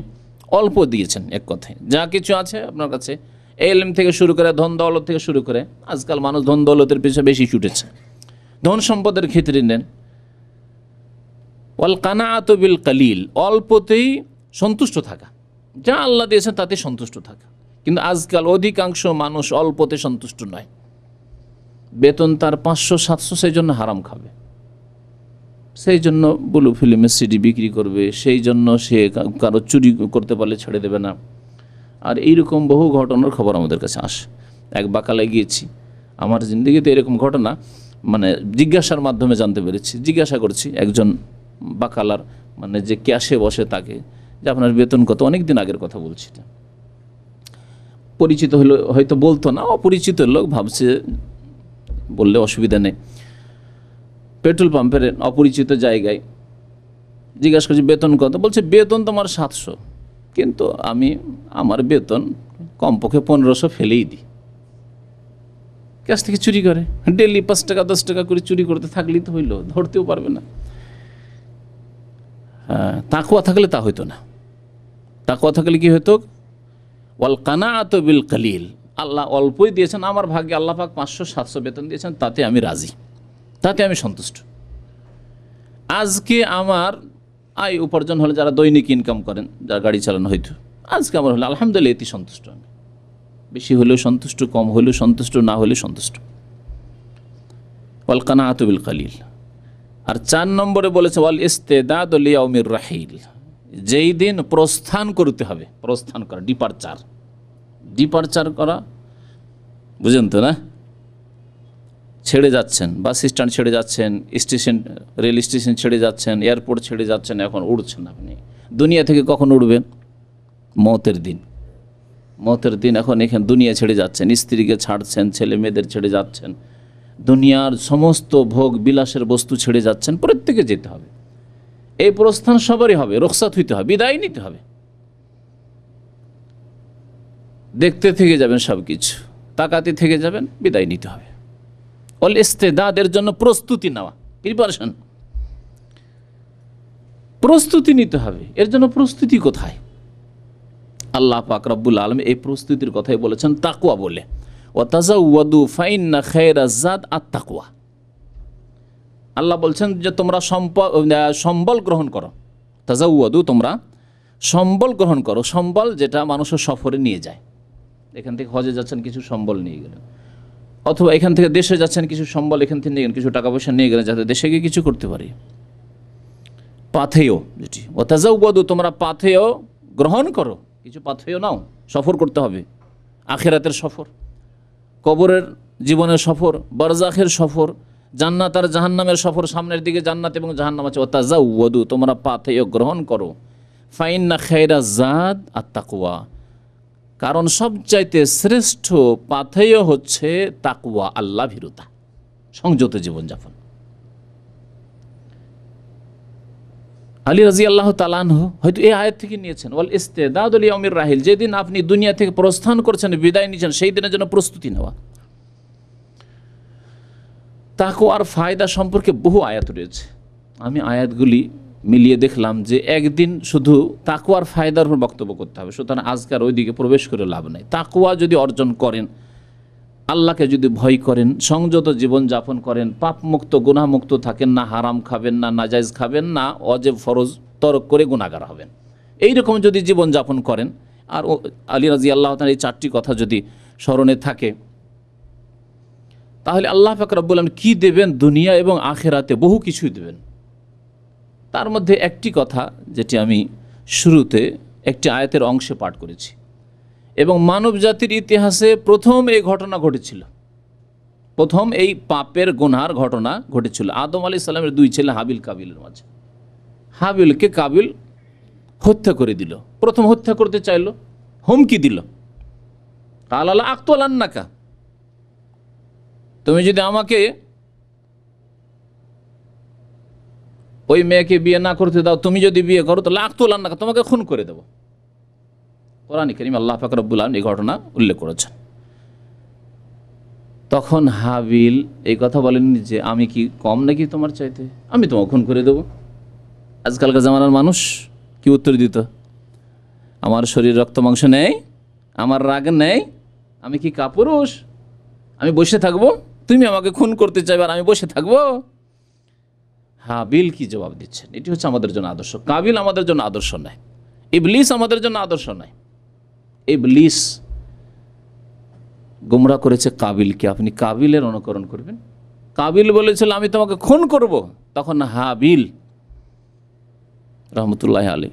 অল্প দিয়েছেন এক কথায় যা কিছু আছে আপনার কাছে এলএম থেকে শুরু করে ধন দৌলত থেকে শুরু করে আজকাল মানুষ ধন দৌলতের পিছনে বেশি ছুটেছে ধন সম্পদের ক্ষেত্রে নেন ওয়াল কানাআত বিল কালিল অল্পতেই সন্তুষ্ট থাকা যা আল্লাহ দিয়েছেন তাতে সন্তুষ্ট থাকা কিন্তু আজকাল অধিকাংশ মানুষ অল্পতে সন্তুষ্ট নয় বেতন তার পাঁচশো সাতশো সেই জন্য হারাম খাবে সেই জন্য ব্লু ফিল্মের সিডি বিক্রি করবে সেই জন্য সে কারো চুরি করতে পারলে ছেড়ে দেবে না আর এইরকম বহু ঘটনার খবর আমাদের কাছে আসে এক বাকালে গিয়েছি আমার জিন্দিগিতে এরকম ঘটনা মানে জিজ্ঞাসার মাধ্যমে জানতে পেরেছি জিজ্ঞাসা করছি একজন বাকালার মানে যে ক্যাশে বসে তাকে যে আপনার বেতন কত অনেক দিন আগের কথা বলছি পরিচিত হলে হয়তো বলতো না অপরিচিত লোক ভাবছে বললে অসুবিধা নেই পেট্রোল পাম্পের অপরিচিত জায়গায় জিজ্ঞাসা করছি বেতন কত বলছে বেতন তোমার সাতশো কিন্তু আমি আমার বেতন কমপক্ষে পনেরোশো ফেলেই দিই ক্যাশ থেকে চুরি করে ডেলি পাঁচ টাকা দশ টাকা করে চুরি করতে থাকলেই তো হইলো ধরতেও পারবে না হ্যাঁ, তাকুয়া থাকলে তা হইতো না তাকুয়া থাকলে কি হইতো ওয়াল কানা বিল কালিল আল্লাহ অল্পই দিয়েছেন আমার ভাগ্যে আল্লাহ পাক পাঁচশো সাতশো বেতন দিয়েছেন তাতে আমি রাজি তাতে আমি সন্তুষ্ট আজকে আমার আয় উপার্জন হলে যারা দৈনিক ইনকাম করেন যারা গাড়ি চালানো হয়তো আজকে আমার হলে আলহামদুলিল্লাহ এতে সন্তুষ্ট আমি বেশি হলেও সন্তুষ্ট কম হলেও সন্তুষ্ট না হলেও সন্তুষ্ট কলকানা আতবিল কালিল আর চার নম্বরে বলেছে ওয়াল ইস্তেদাদ লিয়াউমির রাহিল যেই দিন প্রস্থান করতে হবে প্রস্থান করা ডিপারচার ডিপারচার করা বুঝেন তো না ছেড়ে যাচ্ছেন বাস স্ট্যান্ড ছেড়ে যাচ্ছেন স্টেশন রেল স্টেশন ছেড়ে যাচ্ছেন এয়ারপোর্ট ছেড়ে যাচ্ছেন এখন উড়ছেন আপনি দুনিয়া থেকে কখন উড়বেন মতের দিন মতের দিন এখন এখানে দুনিয়া ছেড়ে যাচ্ছেন স্ত্রীকে ছাড়ছেন ছেলে মেয়েদের ছেড়ে যাচ্ছেন দুনিয়ার সমস্ত ভোগ বিলাসের বস্তু ছেড়ে যাচ্ছেন প্রত্যেকে যেতে হবে এই প্রস্থান সবারই হবে রোকসাত হইতে হবে বিদায় নিতে হবে দেখতে থেকে যাবেন সব কিছু তাকাতে থেকে যাবেন বিদায় নিতে হবে অল ইস্তেদাদের জন্য প্রস্তুতি নেওয়া প্রিপারেশন প্রস্তুতি নিতে হবে এর জন্য প্রস্তুতি কোথায় আল্লাহ পাক রব্বুল আলম এই প্রস্তুতির কথাই বলেছেন তাকুয়া বলে ও না ফাইন্না খেরাজাদ আর তাকুয়া আল্লাহ বলছেন যে তোমরা সম্বল গ্রহণ করো তাজা ওয়াদু তোমরা সম্বল গ্রহণ করো সম্বল যেটা মানুষের সফরে নিয়ে যায় এখান থেকে হজে যাচ্ছেন কিছু সম্বল নিয়ে গেলেন অথবা এখান থেকে দেশে যাচ্ছেন কিছু সম্বল এখান থেকে নিয়ে গেলেন কিছু টাকা পয়সা নিয়ে গেলেন যাতে দেশে গিয়ে কিছু করতে পারি পাথেয় যেটি অতাজাউবাদু তোমরা পাথেয় গ্রহণ করো কিছু পাথেয় নাও সফর করতে হবে আখেরাতের সফর কবরের জীবনের সফর বারজাখের সফর জান্নাত আর জাহান্নামের সফর সামনের দিকে জান্নাত এবং জাহান্নাম আছে ওয়াদু তোমরা পাথেয় গ্রহণ করো ফাইন্না খেরা জাদ আত্মাকুয়া কারণ সবচাইতে শ্রেষ্ঠ পাথেয় হচ্ছে তাকুয়া আল্লাহ ভীরুতা সংযত জীবনযাপন আলী রাজি আল্লাহ তালানহ হয়তো এই আয়াত থেকে নিয়েছেন ইস্তে ইস্তেদাদ আলী অমির রাহিল যেদিন আপনি দুনিয়া থেকে প্রস্থান করছেন বিদায় নিয়েছেন সেই দিনের জন্য প্রস্তুতি নেওয়া তাকুয়ার আর ফায়দা সম্পর্কে বহু আয়াত রয়েছে আমি আয়াতগুলি মিলিয়ে দেখলাম যে একদিন শুধু তাকুয়ার ফায়দার উপর বক্তব্য করতে হবে সুতরাং আজকার ওই দিকে প্রবেশ করে লাভ নেই তাকুয়া যদি অর্জন করেন আল্লাহকে যদি ভয় করেন সংযত জীবন যাপন করেন পাপমুক্ত গুণামুক্ত থাকেন না হারাম খাবেন না নাজাইজ খাবেন না অজেব ফরজ তরক করে গুণাগার হবেন এই রকম যদি জীবন যাপন করেন আর আলী রাজি আল্লাহ এই চারটি কথা যদি স্মরণে থাকে তাহলে আল্লাহ ফাকরাবুল আলম কী দেবেন দুনিয়া এবং আখেরাতে বহু কিছুই দেবেন তার মধ্যে একটি কথা যেটি আমি শুরুতে একটি আয়াতের অংশে পাঠ করেছি এবং মানব জাতির ইতিহাসে প্রথম এই ঘটনা ঘটেছিল প্রথম এই পাপের গুনহার ঘটনা ঘটেছিল আদম আলি সাল্লামের দুই ছেলে হাবিল কাবিলের মাঝে হাবিলকে কাবিল হত্যা করে দিল প্রথম হত্যা করতে চাইল হুমকি দিল কালালা আক্তোলান্নাকা তুমি যদি আমাকে ওই মেয়েকে বিয়ে না করতে দাও তুমি যদি বিয়ে করো তো লাখ তোলার না তোমাকে খুন করে দেবো কোরআন করিম আল্লাহ ফাকরুল আলম এই ঘটনা উল্লেখ করেছেন তখন হাবিল এই কথা বলেননি যে আমি কি কম নাকি তোমার চাইতে আমি তোমাকে খুন করে দেবো আজকালকার জামানার মানুষ কি উত্তর দিত আমার শরীর রক্ত মাংস নেই আমার রাগ নেই আমি কি কাপুরুষ আমি বসে থাকবো তুমি আমাকে খুন করতে চাইবে আর আমি বসে থাকবো হাবিল কি জবাব দিচ্ছেন এটি হচ্ছে আমাদের জন্য আদর্শ কাবিল আমাদের জন্য আদর্শ নয় ইবলিস আমাদের জন্য আদর্শ নয় ইবলিস গুমরা করেছে কাবিলকে আপনি কাবিলের অনুকরণ করবেন কাবিল বলেছিল আমি তোমাকে খুন করব তখন হাবিল রহমতুল্লাহ আলী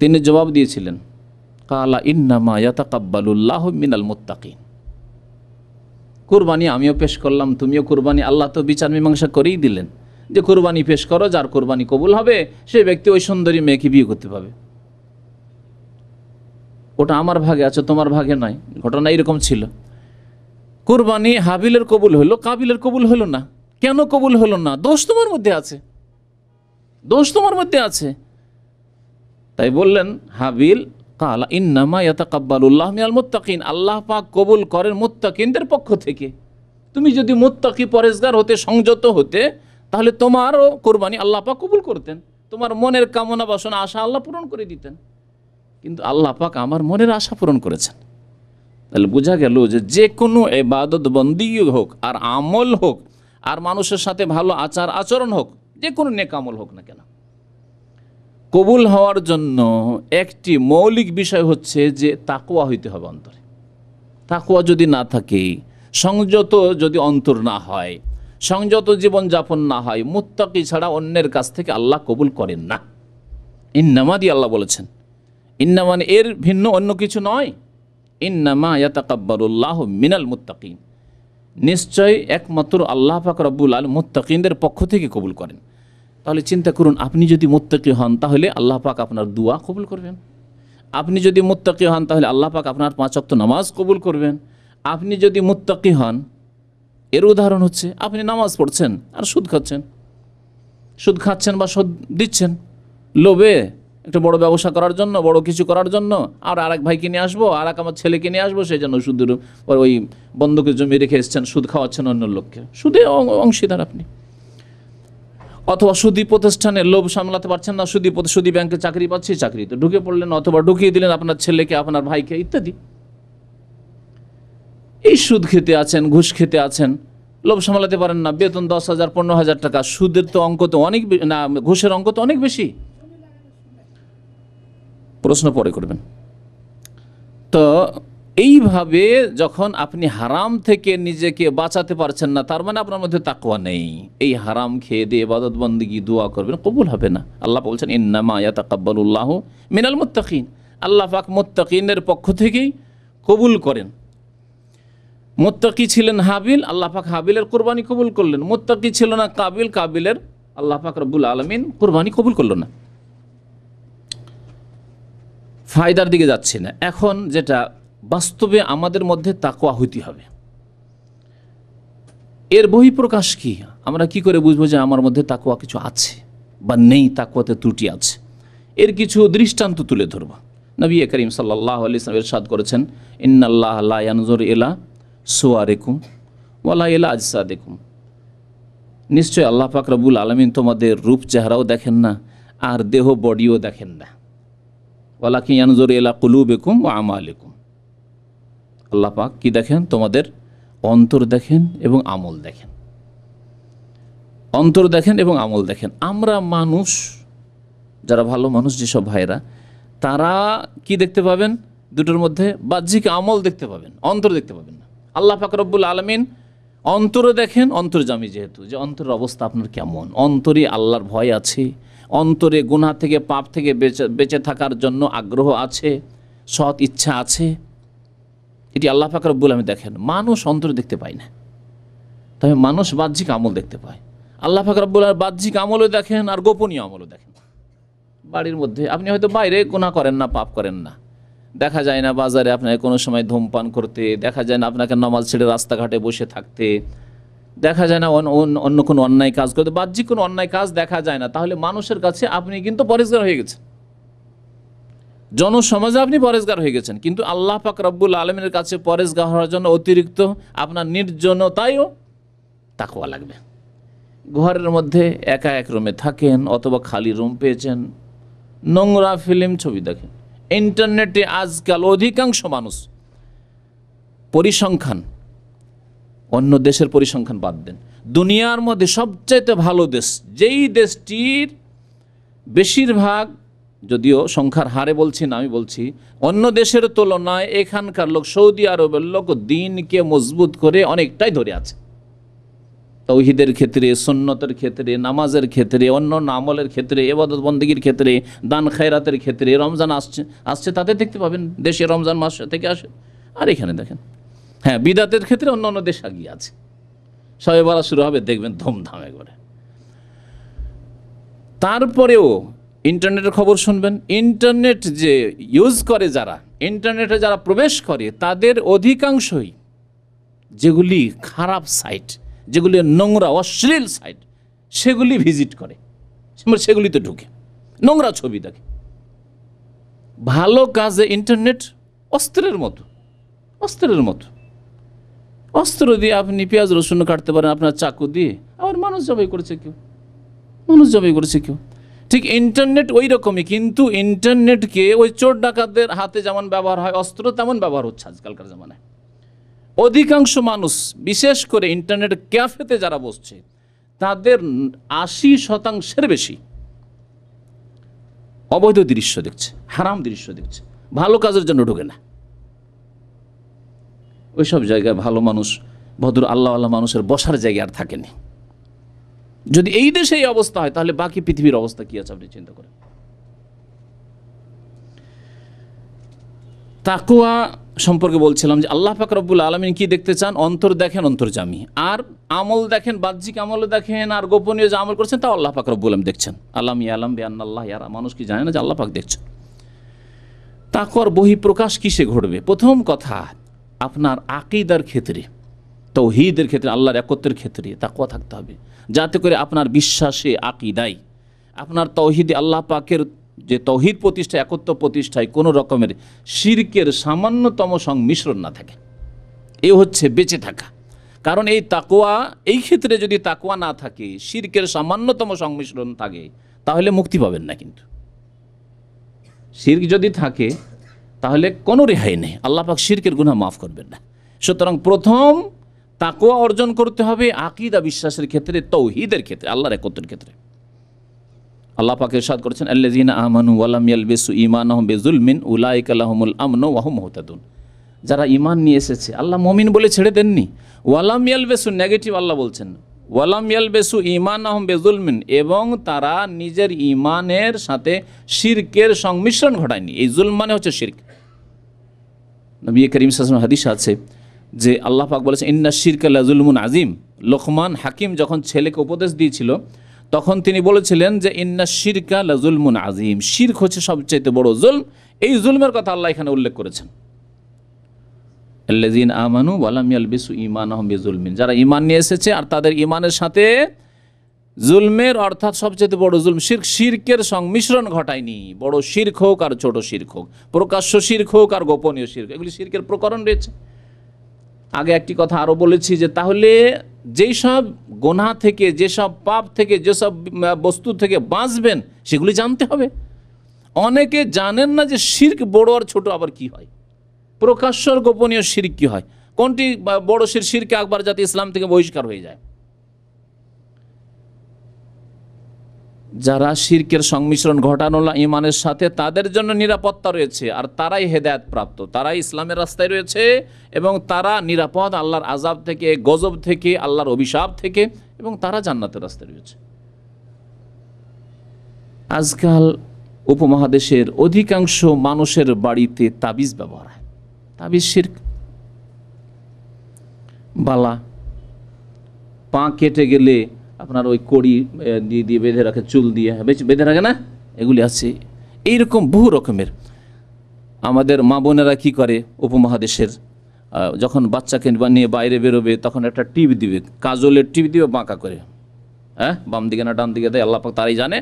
তিনি জবাব দিয়েছিলেন কালা ইন্নামা ইয়াতাকাব্বালুল্লাহ মিনাল মুত্তাকিন কুরবানি আমিও পেশ করলাম তুমিও কুরবানি আল্লাহ তো বিচার মীমাংসা করেই দিলেন যে কোরবানি পেশ করো যার কোরবানি কবুল হবে সে ব্যক্তি ওই সুন্দরী মেয়েকে বিয়ে করতে পারবে ওটা আমার ভাগে আছে তোমার ভাগে নয় ঘটনা এরকম ছিল কোরবানি হাবিলের কবুল হলো কাবিলের কবুল হলো না কেন কবুল হলো না দোষ তোমার মধ্যে আছে দোষ তোমার মধ্যে আছে তাই বললেন হাবিল কালা ইন্নামা কাব্বাল কাব্বালুল্লাহ মিয়াল মোত্তাকিন আল্লাহ পাক কবুল করেন মোত্তাকিনদের পক্ষ থেকে তুমি যদি মোত্তাকি পরেজগার হতে সংযত হতে তাহলে তোমারও কোরবানি আল্লাহ পাক কবুল করতেন তোমার মনের কামনা বাসনা আশা আল্লাহ পূরণ করে দিতেন কিন্তু আল্লাহ পাক আমার মনের আশা পূরণ করেছেন তাহলে বোঝা গেল যে যে কোনো এবাদত বন্দি হোক আর আমল হোক আর মানুষের সাথে ভালো আচার আচরণ হোক যে কোনো নেকামল হোক না কেন কবুল হওয়ার জন্য একটি মৌলিক বিষয় হচ্ছে যে তাকুয়া হইতে হবে অন্তরে তাকুয়া যদি না থাকে সংযত যদি অন্তর না হয় সংযত জীবন যাপন না হয় মুত্তাকি ছাড়া অন্যের কাছ থেকে আল্লাহ কবুল করেন না ইন্নামাদি আল্লাহ বলেছেন ইন্নামান মানে এর ভিন্ন অন্য কিছু নয় ইন্নামা ইয়াতাকাব্বারুল্লাহ মিনাল মুত্তাকিন নিশ্চয় একমাত্র আল্লাহ পাক রব্বুল আল মুত্তাকিনদের পক্ষ থেকে কবুল করেন তাহলে চিন্তা করুন আপনি যদি মুত্তাকি হন তাহলে আল্লাহ পাক আপনার দুয়া কবুল করবেন আপনি যদি মুত্তাকি হন তাহলে আল্লাহ পাক আপনার পাঁচ অক্ত নামাজ কবুল করবেন আপনি যদি মুত্তাকি হন এর উদাহরণ হচ্ছে আপনি নামাজ পড়ছেন আর সুদ খাচ্ছেন সুদ খাচ্ছেন বা সুদ দিচ্ছেন লোভে একটা বড় ব্যবসা করার জন্য বড় কিছু করার জন্য আর আরেক ভাইকে নিয়ে আসবো আর এক আমার ছেলেকে নিয়ে আসবো সেই জন্য সুদের ওই বন্ধুকে জমি রেখে এসছেন সুদ খাওয়াচ্ছেন অন্য লোককে সুদে অংশীদার আপনি অথবা সুদী প্রতিষ্ঠানে লোভ সামলাতে পারছেন না সুদী সুদী ব্যাংকে চাকরি পাচ্ছি চাকরিতে ঢুকে পড়লেন অথবা ঢুকিয়ে দিলেন আপনার ছেলেকে আপনার ভাইকে ইত্যাদি এই সুদ খেতে আছেন ঘুষ খেতে আছেন লোভ সামলাতে পারেন না বেতন দশ হাজার পনেরো হাজার টাকা সুদের তো অঙ্ক তো অনেক না ঘুষের অঙ্ক তো অনেক বেশি প্রশ্ন পরে করবেন তো এইভাবে যখন আপনি হারাম থেকে নিজেকে বাঁচাতে পারছেন না তার মানে আপনার মধ্যে তাকুয়া নেই এই হারাম খেয়ে দিয়ে ইবাদত বন্দী দোয়া করবেন কবুল হবে না আল্লাহ বলছেন ইন্নামায়া ইয়া মিনাল মুত্তাকিন আল্লাহ পাক মুত্তাকিনের পক্ষ থেকেই কবুল করেন মোত্তাকি ছিলেন হাবিল পাক হাবিলের কোরবানি কবুল করলেন মোত্তাকি ছিল না কাবিল কাবিলের পাক রব্বুল আলমিন কোরবানি কবুল করল না ফায়দার দিকে যাচ্ছে না এখন যেটা বাস্তবে আমাদের মধ্যে তাকোয়া হইতে হবে এর বহিঃপ্রকাশ কি আমরা কি করে বুঝবো যে আমার মধ্যে তাকোয়া কিছু আছে বা নেই তাকোয়াতে ত্রুটি আছে এর কিছু দৃষ্টান্ত তুলে ধরবো নবী করিম সাল্লাহ আলি ইসলাম এরশাদ করেছেন ইন্নাল্লাহ আল্লাহ ইয়ানজর এলা সোয়া রেকুম ওয়ালা এলা আজসা দেখুম নিশ্চয় আল্লাহ পাক রবুল আলমিন তোমাদের রূপ চেহারাও দেখেন না আর দেহ বডিও দেখেন না ওয়ালা কি আনজর এলা কুলু বেকুম ও আমা আল্লাহ পাক কি দেখেন তোমাদের অন্তর দেখেন এবং আমল দেখেন অন্তর দেখেন এবং আমল দেখেন আমরা মানুষ যারা ভালো মানুষ যেসব ভাইরা তারা কি দেখতে পাবেন দুটোর মধ্যে বাহ্যিক আমল দেখতে পাবেন অন্তর দেখতে পাবেন আল্লাহ ফাকরবুল আলমিন অন্তরে দেখেন অন্তর্জামি যেহেতু যে অন্তরের অবস্থা আপনার কেমন অন্তরে আল্লাহর ভয় আছে অন্তরে গুনা থেকে পাপ থেকে বেঁচে বেঁচে থাকার জন্য আগ্রহ আছে সৎ ইচ্ছা আছে এটি আল্লাহ ফাকরবুল আলমী দেখেন মানুষ অন্তরে দেখতে পায় না তবে মানুষ বাহ্যিক আমল দেখতে পায় আল্লাহ ফাকরবুল আর বাহ্যিক আমলও দেখেন আর গোপনীয় আমলও দেখেন বাড়ির মধ্যে আপনি হয়তো বাইরে গুণা করেন না পাপ করেন না দেখা যায় না বাজারে আপনাকে কোনো সময় ধূমপান করতে দেখা যায় না আপনাকে নমাজ ছেড়ে রাস্তাঘাটে বসে থাকতে দেখা যায় না অন্য কোনো অন্যায় কাজ করতে বাহ্যিক কোনো অন্যায় কাজ দেখা যায় না তাহলে মানুষের কাছে আপনি কিন্তু পরিষ্কার হয়ে গেছেন জনসমাজে আপনি পরেজগার হয়ে গেছেন কিন্তু আল্লাহ পাক রব্বুল আলমের কাছে পরেজগার হওয়ার জন্য অতিরিক্ত আপনার নির্জনতায়ও তাকওয়া লাগবে ঘরের মধ্যে একা এক রুমে থাকেন অথবা খালি রুম পেয়েছেন নোংরা ফিল্ম ছবি দেখেন ইন্টারনেটে আজকাল অধিকাংশ মানুষ পরিসংখ্যান অন্য দেশের পরিসংখ্যান বাদ দেন দুনিয়ার মধ্যে সবচাইতে ভালো দেশ যেই দেশটির বেশিরভাগ যদিও সংখ্যার হারে বলছি না আমি বলছি অন্য দেশের তুলনায় এখানকার লোক সৌদি আরবের লোক দিনকে মজবুত করে অনেকটাই ধরে আছে তৌহিদের ক্ষেত্রে সন্ন্যতের ক্ষেত্রে নামাজের ক্ষেত্রে অন্য আমলের ক্ষেত্রে এবাদত বন্দীগীর ক্ষেত্রে দান খায়রাতের ক্ষেত্রে রমজান আসছে আসছে তাতে দেখতে পাবেন দেশে রমজান মাস থেকে আসে আর এখানে দেখেন হ্যাঁ বিদাতের ক্ষেত্রে অন্য অন্য দেশ আগিয়ে আছে সবে বলা শুরু হবে দেখবেন ধুমধাম একবারে তারপরেও ইন্টারনেটের খবর শুনবেন ইন্টারনেট যে ইউজ করে যারা ইন্টারনেটে যারা প্রবেশ করে তাদের অধিকাংশই যেগুলি খারাপ সাইট যেগুলি নোংরা অশ্লীল সাইট সেগুলি ভিজিট করে সেগুলিতে ঢুকে নোংরা ছবি দেখে ভালো কাজে ইন্টারনেট অস্ত্রের মতো অস্ত্রের মতো অস্ত্র দিয়ে আপনি পেঁয়াজ রসুন কাটতে পারেন আপনার চাকু দিয়ে আবার মানুষ জবাই করেছে কেউ মানুষ জবাই করেছে কেউ ঠিক ইন্টারনেট ওই রকমই কিন্তু ইন্টারনেটকে ওই চোর ডাকাতদের হাতে যেমন ব্যবহার হয় অস্ত্র তেমন ব্যবহার হচ্ছে আজকালকার জামানায় অধিকাংশ মানুষ বিশেষ করে ইন্টারনেট ক্যাফেতে যারা বসছে তাদের আশি শতাংশের বেশি অবৈধ দৃশ্য দেখছে হারাম দৃশ্য দেখছে ভালো কাজের জন্য ঢোকে না ওইসব জায়গায় ভালো মানুষ ভদ্র আল্লাহ আল্লাহ মানুষের বসার জায়গা আর থাকেনি যদি এই দেশে এই অবস্থা হয় তাহলে বাকি পৃথিবীর অবস্থা কি আছে আপনি চিন্তা করেন তাকুয়া সম্পর্কে বলছিলাম যে আল্লাহ পাক রব্বুল আলমিন কি দেখতে চান অন্তর দেখেন অন্তর্জামি আর আমল দেখেন বাহ্যিক আমলও দেখেন আর গোপনীয় যে আমল করছেন তাও আল্লাহ পাক রব্বুল আলম দেখছেন আল্লাহ আলম বে আল্লাহ ইয়ারা মানুষ কি জানে না যে আল্লাহ পাক দেখছেন তাকর বহিঃপ্রকাশ কিসে ঘটবে প্রথম কথা আপনার আকিদার ক্ষেত্রে তৌহিদের ক্ষেত্রে আল্লাহর একত্রের ক্ষেত্রে কথা থাকতে হবে যাতে করে আপনার বিশ্বাসে আকিদাই আপনার তৌহিদে আল্লাহ পাকের যে তৌহিদ প্রতিষ্ঠা একত্র প্রতিষ্ঠায় কোনো রকমের শির্কের সামান্যতম সংমিশ্রণ না থাকে এ হচ্ছে বেঁচে থাকা কারণ এই তাকোয়া এই ক্ষেত্রে যদি তাকোয়া না থাকে শির্কের সামান্যতম সংমিশ্রণ থাকে তাহলে মুক্তি পাবেন না কিন্তু শির্ক যদি থাকে তাহলে কোনো রেহাই নেই পাক শির্কের গুণা মাফ করবেন না সুতরাং প্রথম তাকোয়া অর্জন করতে হবে আকিদা বিশ্বাসের ক্ষেত্রে তৌহিদের ক্ষেত্রে আল্লাহর একত্রের ক্ষেত্রে আল্লাহ পাক ইরশাদ করেছেন আল্লাযিনা আমানু লাম ইয়ালবিসু ঈমানাহুম বিযুলমিন উলাইকা লাহুমুল আমনু ওয়া হুম মুহতাদুন যারা ইমান নিয়ে এসেছে আল্লাহ মমিন বলে ছেড়ে দেননি লাম ইয়ালবিসু নেগেটিভ আল্লাহ বলছেন ওয়া লাম ইমান আহম বেজুলমিন এবং তারা নিজের ইমানের সাথে শিরকের সংমিশ্রণ ঘটায়নি এই জুলম মানে হচ্ছে শিরক নবী করিম সাসম হাদিস আছে যে আল্লাহ পাক বলেছেন ইন্না শিরকা লাযুলমুন আযীম আজিম লোকমান হাকিম যখন ছেলেকে উপদেশ দিয়েছিল তখন তিনি বলেছিলেন যে ইন্না শিরকা লাজুলমুন আজিম শির্ক হচ্ছে সবচেয়ে বড় জুলম এই জুলমের কথা আল্লাহ এখানে উল্লেখ করেছেন আমানু ওয়ালাম ইমান যারা ইমান নিয়ে এসেছে আর তাদের ইমানের সাথে জুলমের অর্থাৎ সবচেয়ে বড় জুলম শির্ক শির্কের সংমিশ্রণ ঘটায়নি বড় শির্ক হোক আর ছোট শির্ক হোক প্রকাশ্য শির্ক হোক আর গোপনীয় শির্ক এগুলি শির্কের প্রকরণ রয়েছে আগে একটি কথা আরও বলেছি যে তাহলে যেই সব গোনা থেকে যেসব পাপ থেকে যেসব বস্তু থেকে বাঁচবেন সেগুলি জানতে হবে অনেকে জানেন না যে শির্ক বড় আর ছোট আবার কি হয় প্রকাশ্যর গোপনীয় শির্ক কী হয় কোনটি বড় শির শিরকে আকবর যাতে ইসলাম থেকে বহিষ্কার হয়ে যায় যারা শির্কের সংমিশ্রণ ঘটানোলা ইমানের সাথে তাদের জন্য নিরাপত্তা রয়েছে আর তারাই হেদায়ত প্রাপ্ত তারাই ইসলামের রাস্তায় রয়েছে এবং তারা নিরাপদ আল্লাহর আজাব থেকে গজব থেকে আল্লাহর অভিশাপ থেকে এবং তারা জান্নাতের রাস্তায় রয়েছে আজকাল উপমহাদেশের অধিকাংশ মানুষের বাড়িতে তাবিজ ব্যবহার হয় তাবিজ শির্ক বালা পা কেটে গেলে আপনার ওই কড়ি দিয়ে দিয়ে বেঁধে রাখে চুল দিয়ে হ্যাঁ, বেঁধে রাখে না এগুলি আছে এইরকম বহু রকমের আমাদের মা বোনেরা কী করে উপমহাদেশের যখন বাচ্চাকে নিয়ে বাইরে বেরোবে তখন একটা টিপ দিবে কাজলের টিপ দিবে বাঁকা করে হ্যাঁ বাম দিকে না ডান দিকে দেয় আল্লাপাক তারাই জানে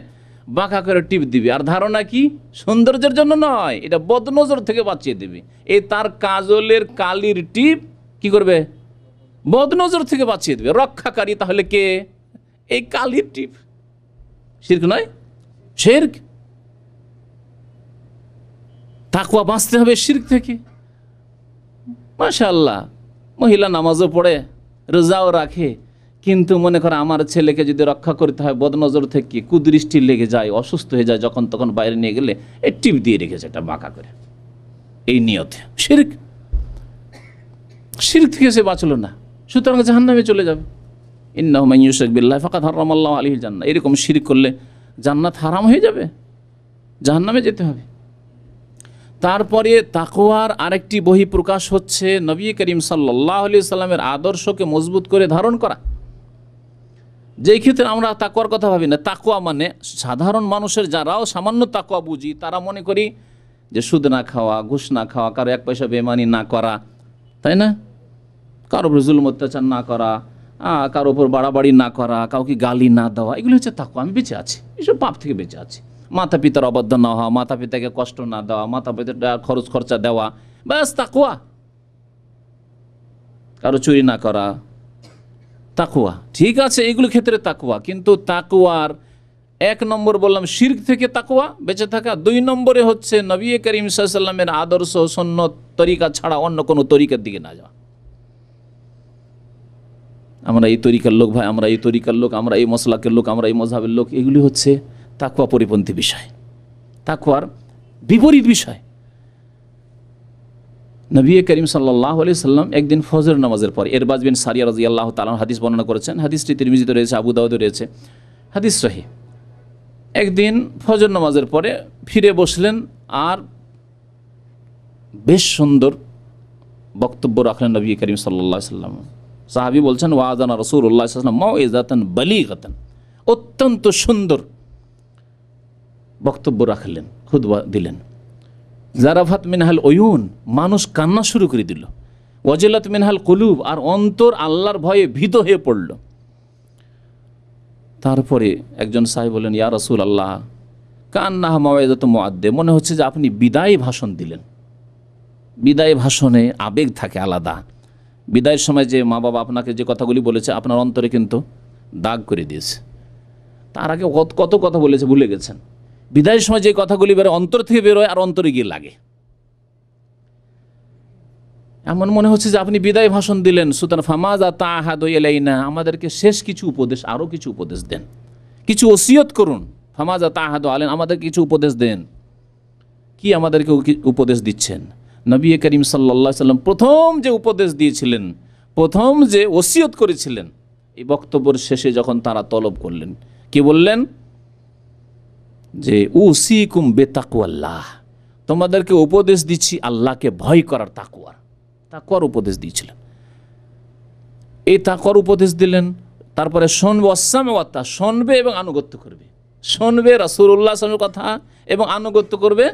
বাঁকা করে টিপ দিবে আর ধারণা কি সৌন্দর্যের জন্য নয় এটা বদনজর থেকে বাঁচিয়ে দেবে এই তার কাজলের কালির টিপ কি করবে বদনজর থেকে বাঁচিয়ে দেবে রক্ষাকারী তাহলে কে এই কালির টিপ শির্ক নয় শেরক তাকুয়া বাঁচতে হবে শির্ক থেকে মাশাল্লাহ মহিলা নামাজও পড়ে রোজাও রাখে কিন্তু মনে করে আমার ছেলেকে যদি রক্ষা করতে হয় বদনজর থেকে কুদৃষ্টি লেগে যায় অসুস্থ হয়ে যায় যখন তখন বাইরে নিয়ে গেলে এই টিপ দিয়ে রেখেছে এটা বাঁকা করে এই নিয়তে শির্ক শির্ক থেকে সে বাঁচল না সুতরাং জাহান্নামে চলে যাবে ইন্না ইউসেক বিল্লাহ ফাকাত হারাম আল্লাহ আলী জান্না এরকম শির করলে জান্নাত হারাম হয়ে যাবে জাহান্নামে যেতে হবে তারপরে তাকোয়ার আরেকটি বহি প্রকাশ হচ্ছে নবী করিম সাল্লাহ আলি সাল্লামের আদর্শকে মজবুত করে ধারণ করা যেই ক্ষেত্রে আমরা তাকোয়ার কথা ভাবি না তাকুয়া মানে সাধারণ মানুষের যারাও সামান্য তাকুয়া বুঝি তারা মনে করি যে সুদ না খাওয়া ঘুষ না খাওয়া কারো এক পয়সা বেমানি না করা তাই না কারো রুজুল অত্যাচার না করা কারো ওপর বাড়াবাড়ি না করা কাউকে গালি না দেওয়া এগুলো হচ্ছে থাকো আমি বেঁচে আছি এসব পাপ থেকে বেঁচে আছি মাতা পিতার অবাধ্য না হওয়া মাতা পিতাকে কষ্ট না দেওয়া মাতা পিতার খরচ খরচা দেওয়া ব্যাস তাকুয়া কারো চুরি না করা তাকুয়া ঠিক আছে এগুলো ক্ষেত্রে তাকুয়া কিন্তু তাকুয়ার এক নম্বর বললাম শির্ক থেকে তাকুয়া বেঁচে থাকা দুই নম্বরে হচ্ছে নবী করিম সাল্লামের আদর্শ সন্ন্যত তরিকা ছাড়া অন্য কোনো তরিকার দিকে না যাওয়া আমরা এই তরিকার লোক ভাই আমরা এই তরিকার লোক আমরা এই মশলাকের লোক আমরা এই মজাবের লোক এগুলি হচ্ছে তাকুয়া পরিপন্থী বিষয় তাকুয়ার বিপরীত বিষয় নবী করিম সাল্লাহ আলি সাল্লাম একদিন ফজর নামাজের পর এর বাজবেন সারিয়া রাজি আল্লাহ তালাম হাদিস বর্ণনা করেছেন হাদিসটি তিরমিজিতে রয়েছে আবু দাউদে রয়েছে হাদিস সহি একদিন ফজর নামাজের পরে ফিরে বসলেন আর বেশ সুন্দর বক্তব্য রাখলেন নবী করিম সাল্লা সাল্লাম সাহাবি বলছেন ওয়াজানা রসুল্লাহ ইসলাম বলি অত্যন্ত সুন্দর বক্তব্য রাখলেন খুদবা দিলেন জারাফাত মিনহাল অয়ুন মানুষ কান্না শুরু করে দিল ওয়াজিলাত মিনহাল কুলুব আর অন্তর আল্লাহর ভয়ে ভীত হয়ে পড়ল তারপরে একজন সাহেব বলেন ইয়া রসুল আল্লাহ কান্না মাওয়াজাত মোয়াদ্দে মনে হচ্ছে যে আপনি বিদায় ভাষণ দিলেন বিদায় ভাষণে আবেগ থাকে আলাদা বিদায়ের সময় যে মা বাবা আপনাকে যে কথাগুলি বলেছে আপনার অন্তরে কিন্তু দাগ করে দিয়েছে তার আগে কত কথা বলেছে ভুলে গেছেন বিদায়ের সময় যে কথাগুলি বেরোয় অন্তর থেকে বেরোয় আর অন্তরে গিয়ে লাগে এমন মনে হচ্ছে যে আপনি বিদায় ভাষণ দিলেন সুতরাং ফামাজা তা না আমাদেরকে শেষ কিছু উপদেশ আরও কিছু উপদেশ দেন কিছু ওসিয়ত করুন ফামাজা তা হাদ আলেন আমাদের কিছু উপদেশ দেন কি আমাদেরকে উপদেশ দিচ্ছেন নবী করিম সাল্লা সাল্লাম প্রথম যে উপদেশ দিয়েছিলেন প্রথম যে ওসিয়ত করেছিলেন এই বক্তব্যের শেষে যখন তারা তলব করলেন কি বললেন যে উসি কুম বেতাকুয়াল্লাহ তোমাদেরকে উপদেশ দিচ্ছি আল্লাহকে ভয় করার তাকুয়ার তাকুয়ার উপদেশ দিয়েছিলেন এই তাকুয়ার উপদেশ দিলেন তারপরে শুনবে অসামে কথা শুনবে এবং আনুগত্য করবে শোনবে রাসুল উল্লাহ কথা এবং আনুগত্য করবে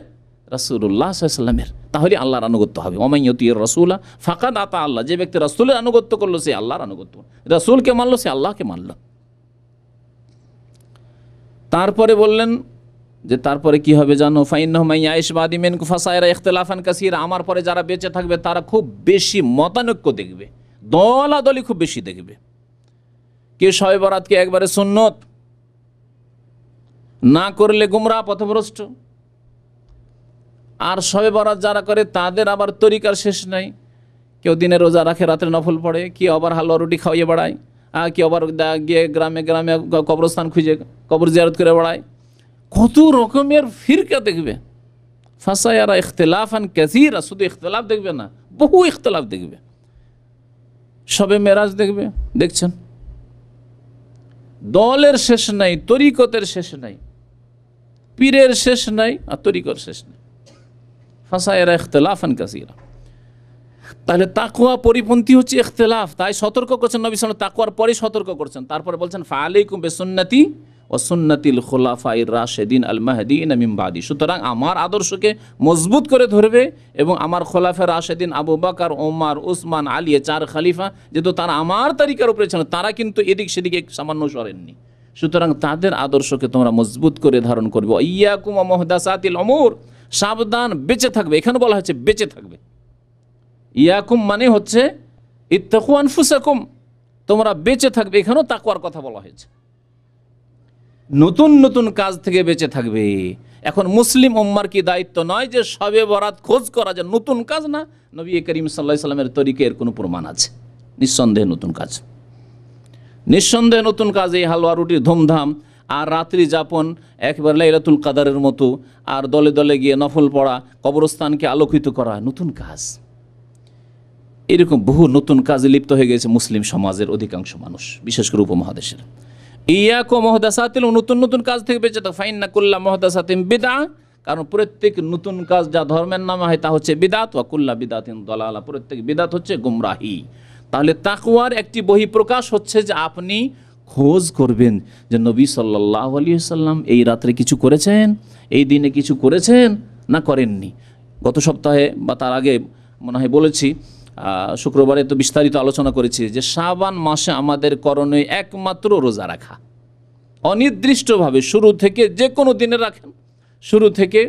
রাসুল্লাহ সাল্লামের তাহলে আল্লাহর আনুগত্য হবে ওমাইয়তির রসুল্লাহ ফাঁকাদ আতা আল্লাহ যে ব্যক্তি রাসুলের আনুগত্য করলো সে আল্লাহর আনুগত্য রসুলকে মানলো সে আল্লাহকে মানল তারপরে বললেন যে তারপরে কি হবে জানো ফাইন্নহমাইয়া ইসবাদি মেন কাসির আমার পরে যারা বেঁচে থাকবে তারা খুব বেশি মতানৈক্য দেখবে দলাদলি খুব বেশি দেখবে কে সয়বরাতকে একবারে সুন্নত না করলে গুমরা পথভ্রষ্ট আর সবে বরাত যারা করে তাদের আবার তরিকার শেষ নাই কেউ দিনে রোজা রাখে রাত্রে নফল পড়ে কি আবার হালুয়া রুটি খাওয়াইয়ে বেড়ায় আর কেউ আবার গিয়ে গ্রামে গ্রামে কবরস্থান খুঁজে কবর জিয়ারত করে বেড়ায় কত রকমের ফিরকা দেখবে ফাঁসায়ারা আন ক্যাসিরা শুধু ইখতলাফ দেখবে না বহু ইখতলাফ দেখবে সবে মেরাজ দেখবে দেখছেন দলের শেষ নাই তরিকতের শেষ নাই পীরের শেষ নাই আর তরিকর শেষ নাই ফাঁসায়েরা ইখতলাফান কাসিরা তাহলে তাকুয়া পরিপন্থী হচ্ছে ইখতলাফ তাই সতর্ক করছেন নবী সাল তাকুয়ার পরে সতর্ক করছেন তারপরে বলছেন ফালিকুম বেসুন্নতি ও সুন্নাতিল খোলাফা ইর রাশেদিন আল মাহদিন আমিমবাদি সুতরাং আমার আদর্শকে মজবুত করে ধরবে এবং আমার খোলাফা রাশেদিন আবু বাকার ওমার উসমান আলী চার খালিফা যেহেতু তারা আমার তালিকার উপরে ছিল তারা কিন্তু এদিক সেদিকে সামান্য সরেননি সুতরাং তাদের আদর্শকে তোমরা মজবুত করে ধারণ করবে ইয়াকুম মহদাসাতিল অমর সাবধান বেঁচে থাকবে এখানে বলা হচ্ছে বেঁচে থাকবে ইয়াকুম মানে হচ্ছে ইত্তাকুয়ান ফুসাকুম তোমরা বেঁচে থাকবে এখানেও তাকুয়ার কথা বলা হয়েছে নতুন নতুন কাজ থেকে বেঁচে থাকবে এখন মুসলিম উম্মার কি দায়িত্ব নয় যে সবে বরাত খোঁজ করা যে নতুন কাজ না নবী করিম সাল্লা সাল্লামের তরিকে এর কোনো প্রমাণ আছে নিঃসন্দেহে নতুন কাজ নিঃসন্দেহে নতুন কাজ এই হালুয়া রুটির ধুমধাম আর রাত্রি যাপন একবার লাইলাতুল কাদারের মতো আর দলে দলে গিয়ে নফল পড়া কবরস্থানকে আলোকিত করা নতুন কাজ এরকম বহু নতুন কাজে লিপ্ত হয়ে গেছে মুসলিম সমাজের অধিকাংশ মানুষ বিশেষ করে উপমহাদেশের ইয়াকো মহদাসাতিল নতুন নতুন কাজ থেকে বেঁচে তো ফাইন কুল্লা মহদাসাতিম বিদা কারণ প্রত্যেক নতুন কাজ যা ধর্মের নামে হয় তা হচ্ছে বিদাত কুল্লা বিদাতিন দলালা প্রত্যেক বিদাত হচ্ছে গুমরাহি তাহলে তাকুয়ার একটি বহি প্রকাশ হচ্ছে যে আপনি খোঁজ করবেন যে নবী সাল্লাহ আলী সাল্লাম এই রাত্রে কিছু করেছেন এই দিনে কিছু করেছেন না করেননি গত সপ্তাহে বা তার আগে মনে হয় বলেছি শুক্রবারে তো বিস্তারিত আলোচনা করেছি যে শাবান মাসে আমাদের করণীয় একমাত্র রোজা রাখা অনির্দিষ্টভাবে শুরু থেকে যে কোনো দিনে রাখেন শুরু থেকে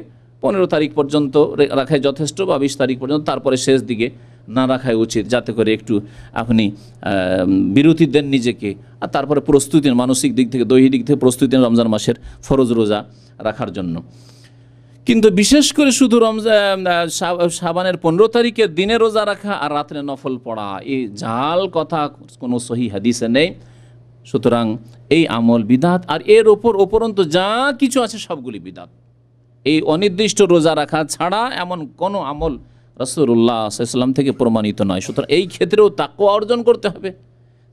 পনেরো তারিখ পর্যন্ত রাখায় যথেষ্ট বা বিশ তারিখ পর্যন্ত তারপরে শেষ দিকে না রাখাই উচিত যাতে করে একটু আপনি বিরতি দেন নিজেকে আর তারপরে প্রস্তুতি মানসিক দিক থেকে দৈহিক দিক থেকে প্রস্তুতি রমজান মাসের ফরজ রোজা রাখার জন্য কিন্তু বিশেষ করে শুধু রমজান সাবানের পনেরো তারিখে দিনে রোজা রাখা আর রাত্রে নফল পড়া এই জাল কথা কোনো সহি হাদিসে নেই সুতরাং এই আমল বিদাত আর এর ওপর ওপরন্ত যা কিছু আছে সবগুলি বিদাত এই অনির্দিষ্ট রোজা রাখা ছাড়া এমন কোনো আমল রসুল্লাহ ইসলাম থেকে প্রমাণিত নয় সুতরাং এই ক্ষেত্রেও তাকওয়া অর্জন করতে হবে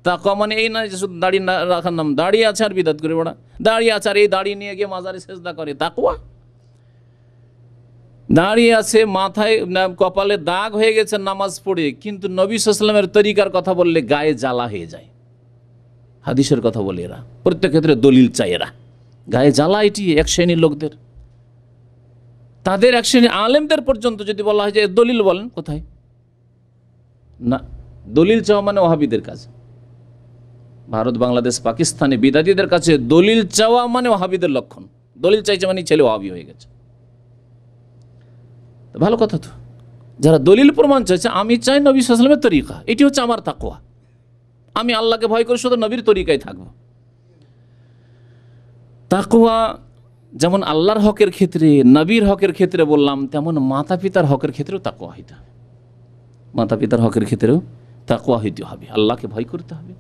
তাকওয়া মানে এই নয় যে শুধু দাঁড়িয়ে না রাখার নাম দাঁড়িয়ে আছে আর বিদাত করে বেড়া দাঁড়িয়ে আছে আর এই দাঁড়িয়ে নিয়ে গিয়ে মাজারে সেজদা করে তাকওয়া দাঁড়িয়ে আছে মাথায় কপালে দাগ হয়ে গেছে নামাজ পড়ে কিন্তু নবী সাল্লামের তরিকার কথা বললে গায়ে জ্বালা হয়ে যায় হাদিসের কথা বলে এরা প্রত্যেক ক্ষেত্রে দলিল চাই এরা গায়ে জ্বালা এটি এক শ্রেণীর লোকদের তাদের এক শ্রেণী আলেমদের পর্যন্ত যদি বলা হয় যে দলিল বলেন কোথায় না দলিল চাওয়া মানে ওহাবিদের কাছে ভারত বাংলাদেশ পাকিস্তানে বিদাতিদের কাছে দলিল চাওয়া মানে ওহাবিদের লক্ষণ দলিল চাইছে মানে ছেলে ওহাবি হয়ে গেছে ভালো কথা তো যারা দলিল প্রমাণ চাইছে আমি চাই নবী সালামের তরিকা এটি হচ্ছে আমার তাকোয়া আমি আল্লাহকে ভয় করে শুধু নবীর তরিকায় থাকবো তাকোয়া যেমন আল্লাহর হকের ক্ষেত্রে নবীর হকের ক্ষেত্রে বললাম তেমন মাতা পিতার হকের ক্ষেত্রেও তাকুয়া হইতে হবে মাতা পিতার হকের ক্ষেত্রেও তাকুয়া হইতে হবে আল্লাহকে ভয় করতে হবে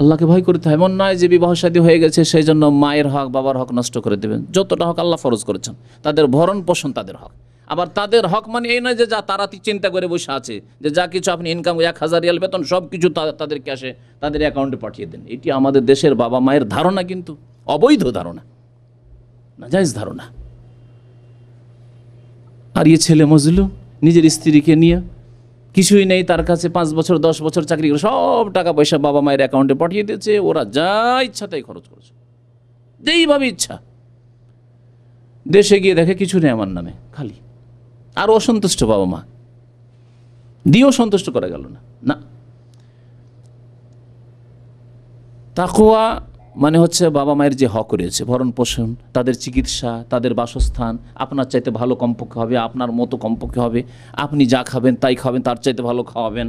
আল্লাহকে ভয় করতে হবে এমন নয় যে বিবাহ সাদী হয়ে গেছে সেই জন্য মায়ের হক বাবার হক নষ্ট করে দেবেন যতটা হক আল্লাহ ফরজ করেছেন তাদের ভরণ পোষণ তাদের হক আবার তাদের হক মানে এই নয় যে যা তারা চিন্তা করে বসে আছে যে যা কিছু আপনি ইনকাম এক হাজার রিয়াল বেতন সব কিছু তাদের ক্যাশে তাদের অ্যাকাউন্টে পাঠিয়ে দেন এটি আমাদের দেশের বাবা মায়ের ধারণা কিন্তু অবৈধ ধারণা নাজাইজ ধারণা আর ইয়ে ছেলে মজলু নিজের স্ত্রীকে নিয়ে কিছুই নেই তার কাছে পাঁচ বছর দশ বছর চাকরি করে সব টাকা পয়সা বাবা মায়ের অ্যাকাউন্টে পাঠিয়ে দিয়েছে ওরা যা ইচ্ছা তাই খরচ করেছে যেইভাবে ইচ্ছা দেশে গিয়ে দেখে কিছু নেই আমার নামে খালি আর অসন্তুষ্ট বাবা মা দিয়েও সন্তুষ্ট করা গেল না না তাকুয়া মানে হচ্ছে বাবা মায়ের যে হক রয়েছে ভরণ পোষণ তাদের চিকিৎসা তাদের বাসস্থান আপনার চাইতে ভালো কমপক্ষে হবে আপনার মতো কমপক্ষে হবে আপনি যা খাবেন তাই খাবেন তার চাইতে ভালো খাওয়াবেন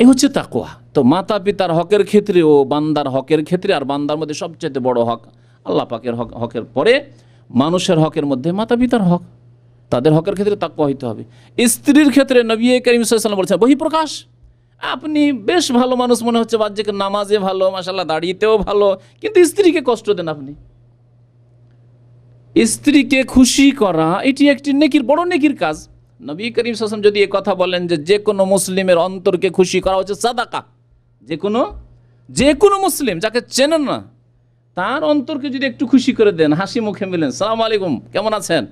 এ হচ্ছে তাকোয়া তো মাতা পিতার হকের ক্ষেত্রে ও বান্দার হকের ক্ষেত্রে আর বান্দার মধ্যে সবচেয়ে বড় হক আল্লাহ পাকের হক হকের পরে মানুষের হকের মধ্যে মাতা পিতার হক তাদের হকের ক্ষেত্রে তাকওয়া হইতে হবে স্ত্রীর ক্ষেত্রে নবী করিম সাল্লাম বলছেন বহিঃপ্রকাশ আপনি বেশ ভালো মানুষ মনে হচ্ছে বাহ্যিক নামাজে ভালো মাসাল্লাহ দাঁড়িয়েতেও ভালো কিন্তু স্ত্রীকে কষ্ট দেন আপনি স্ত্রীকে খুশি করা এটি একটি নেকির বড় নেকির কাজ নবী করিম সাসম যদি এ কথা বলেন যে যে কোনো মুসলিমের অন্তরকে খুশি করা হচ্ছে সাদাকা যে কোনো যে কোনো মুসলিম যাকে চেনেন না তার অন্তরকে যদি একটু খুশি করে দেন হাসি মুখে মিলেন সালাম আলাইকুম কেমন আছেন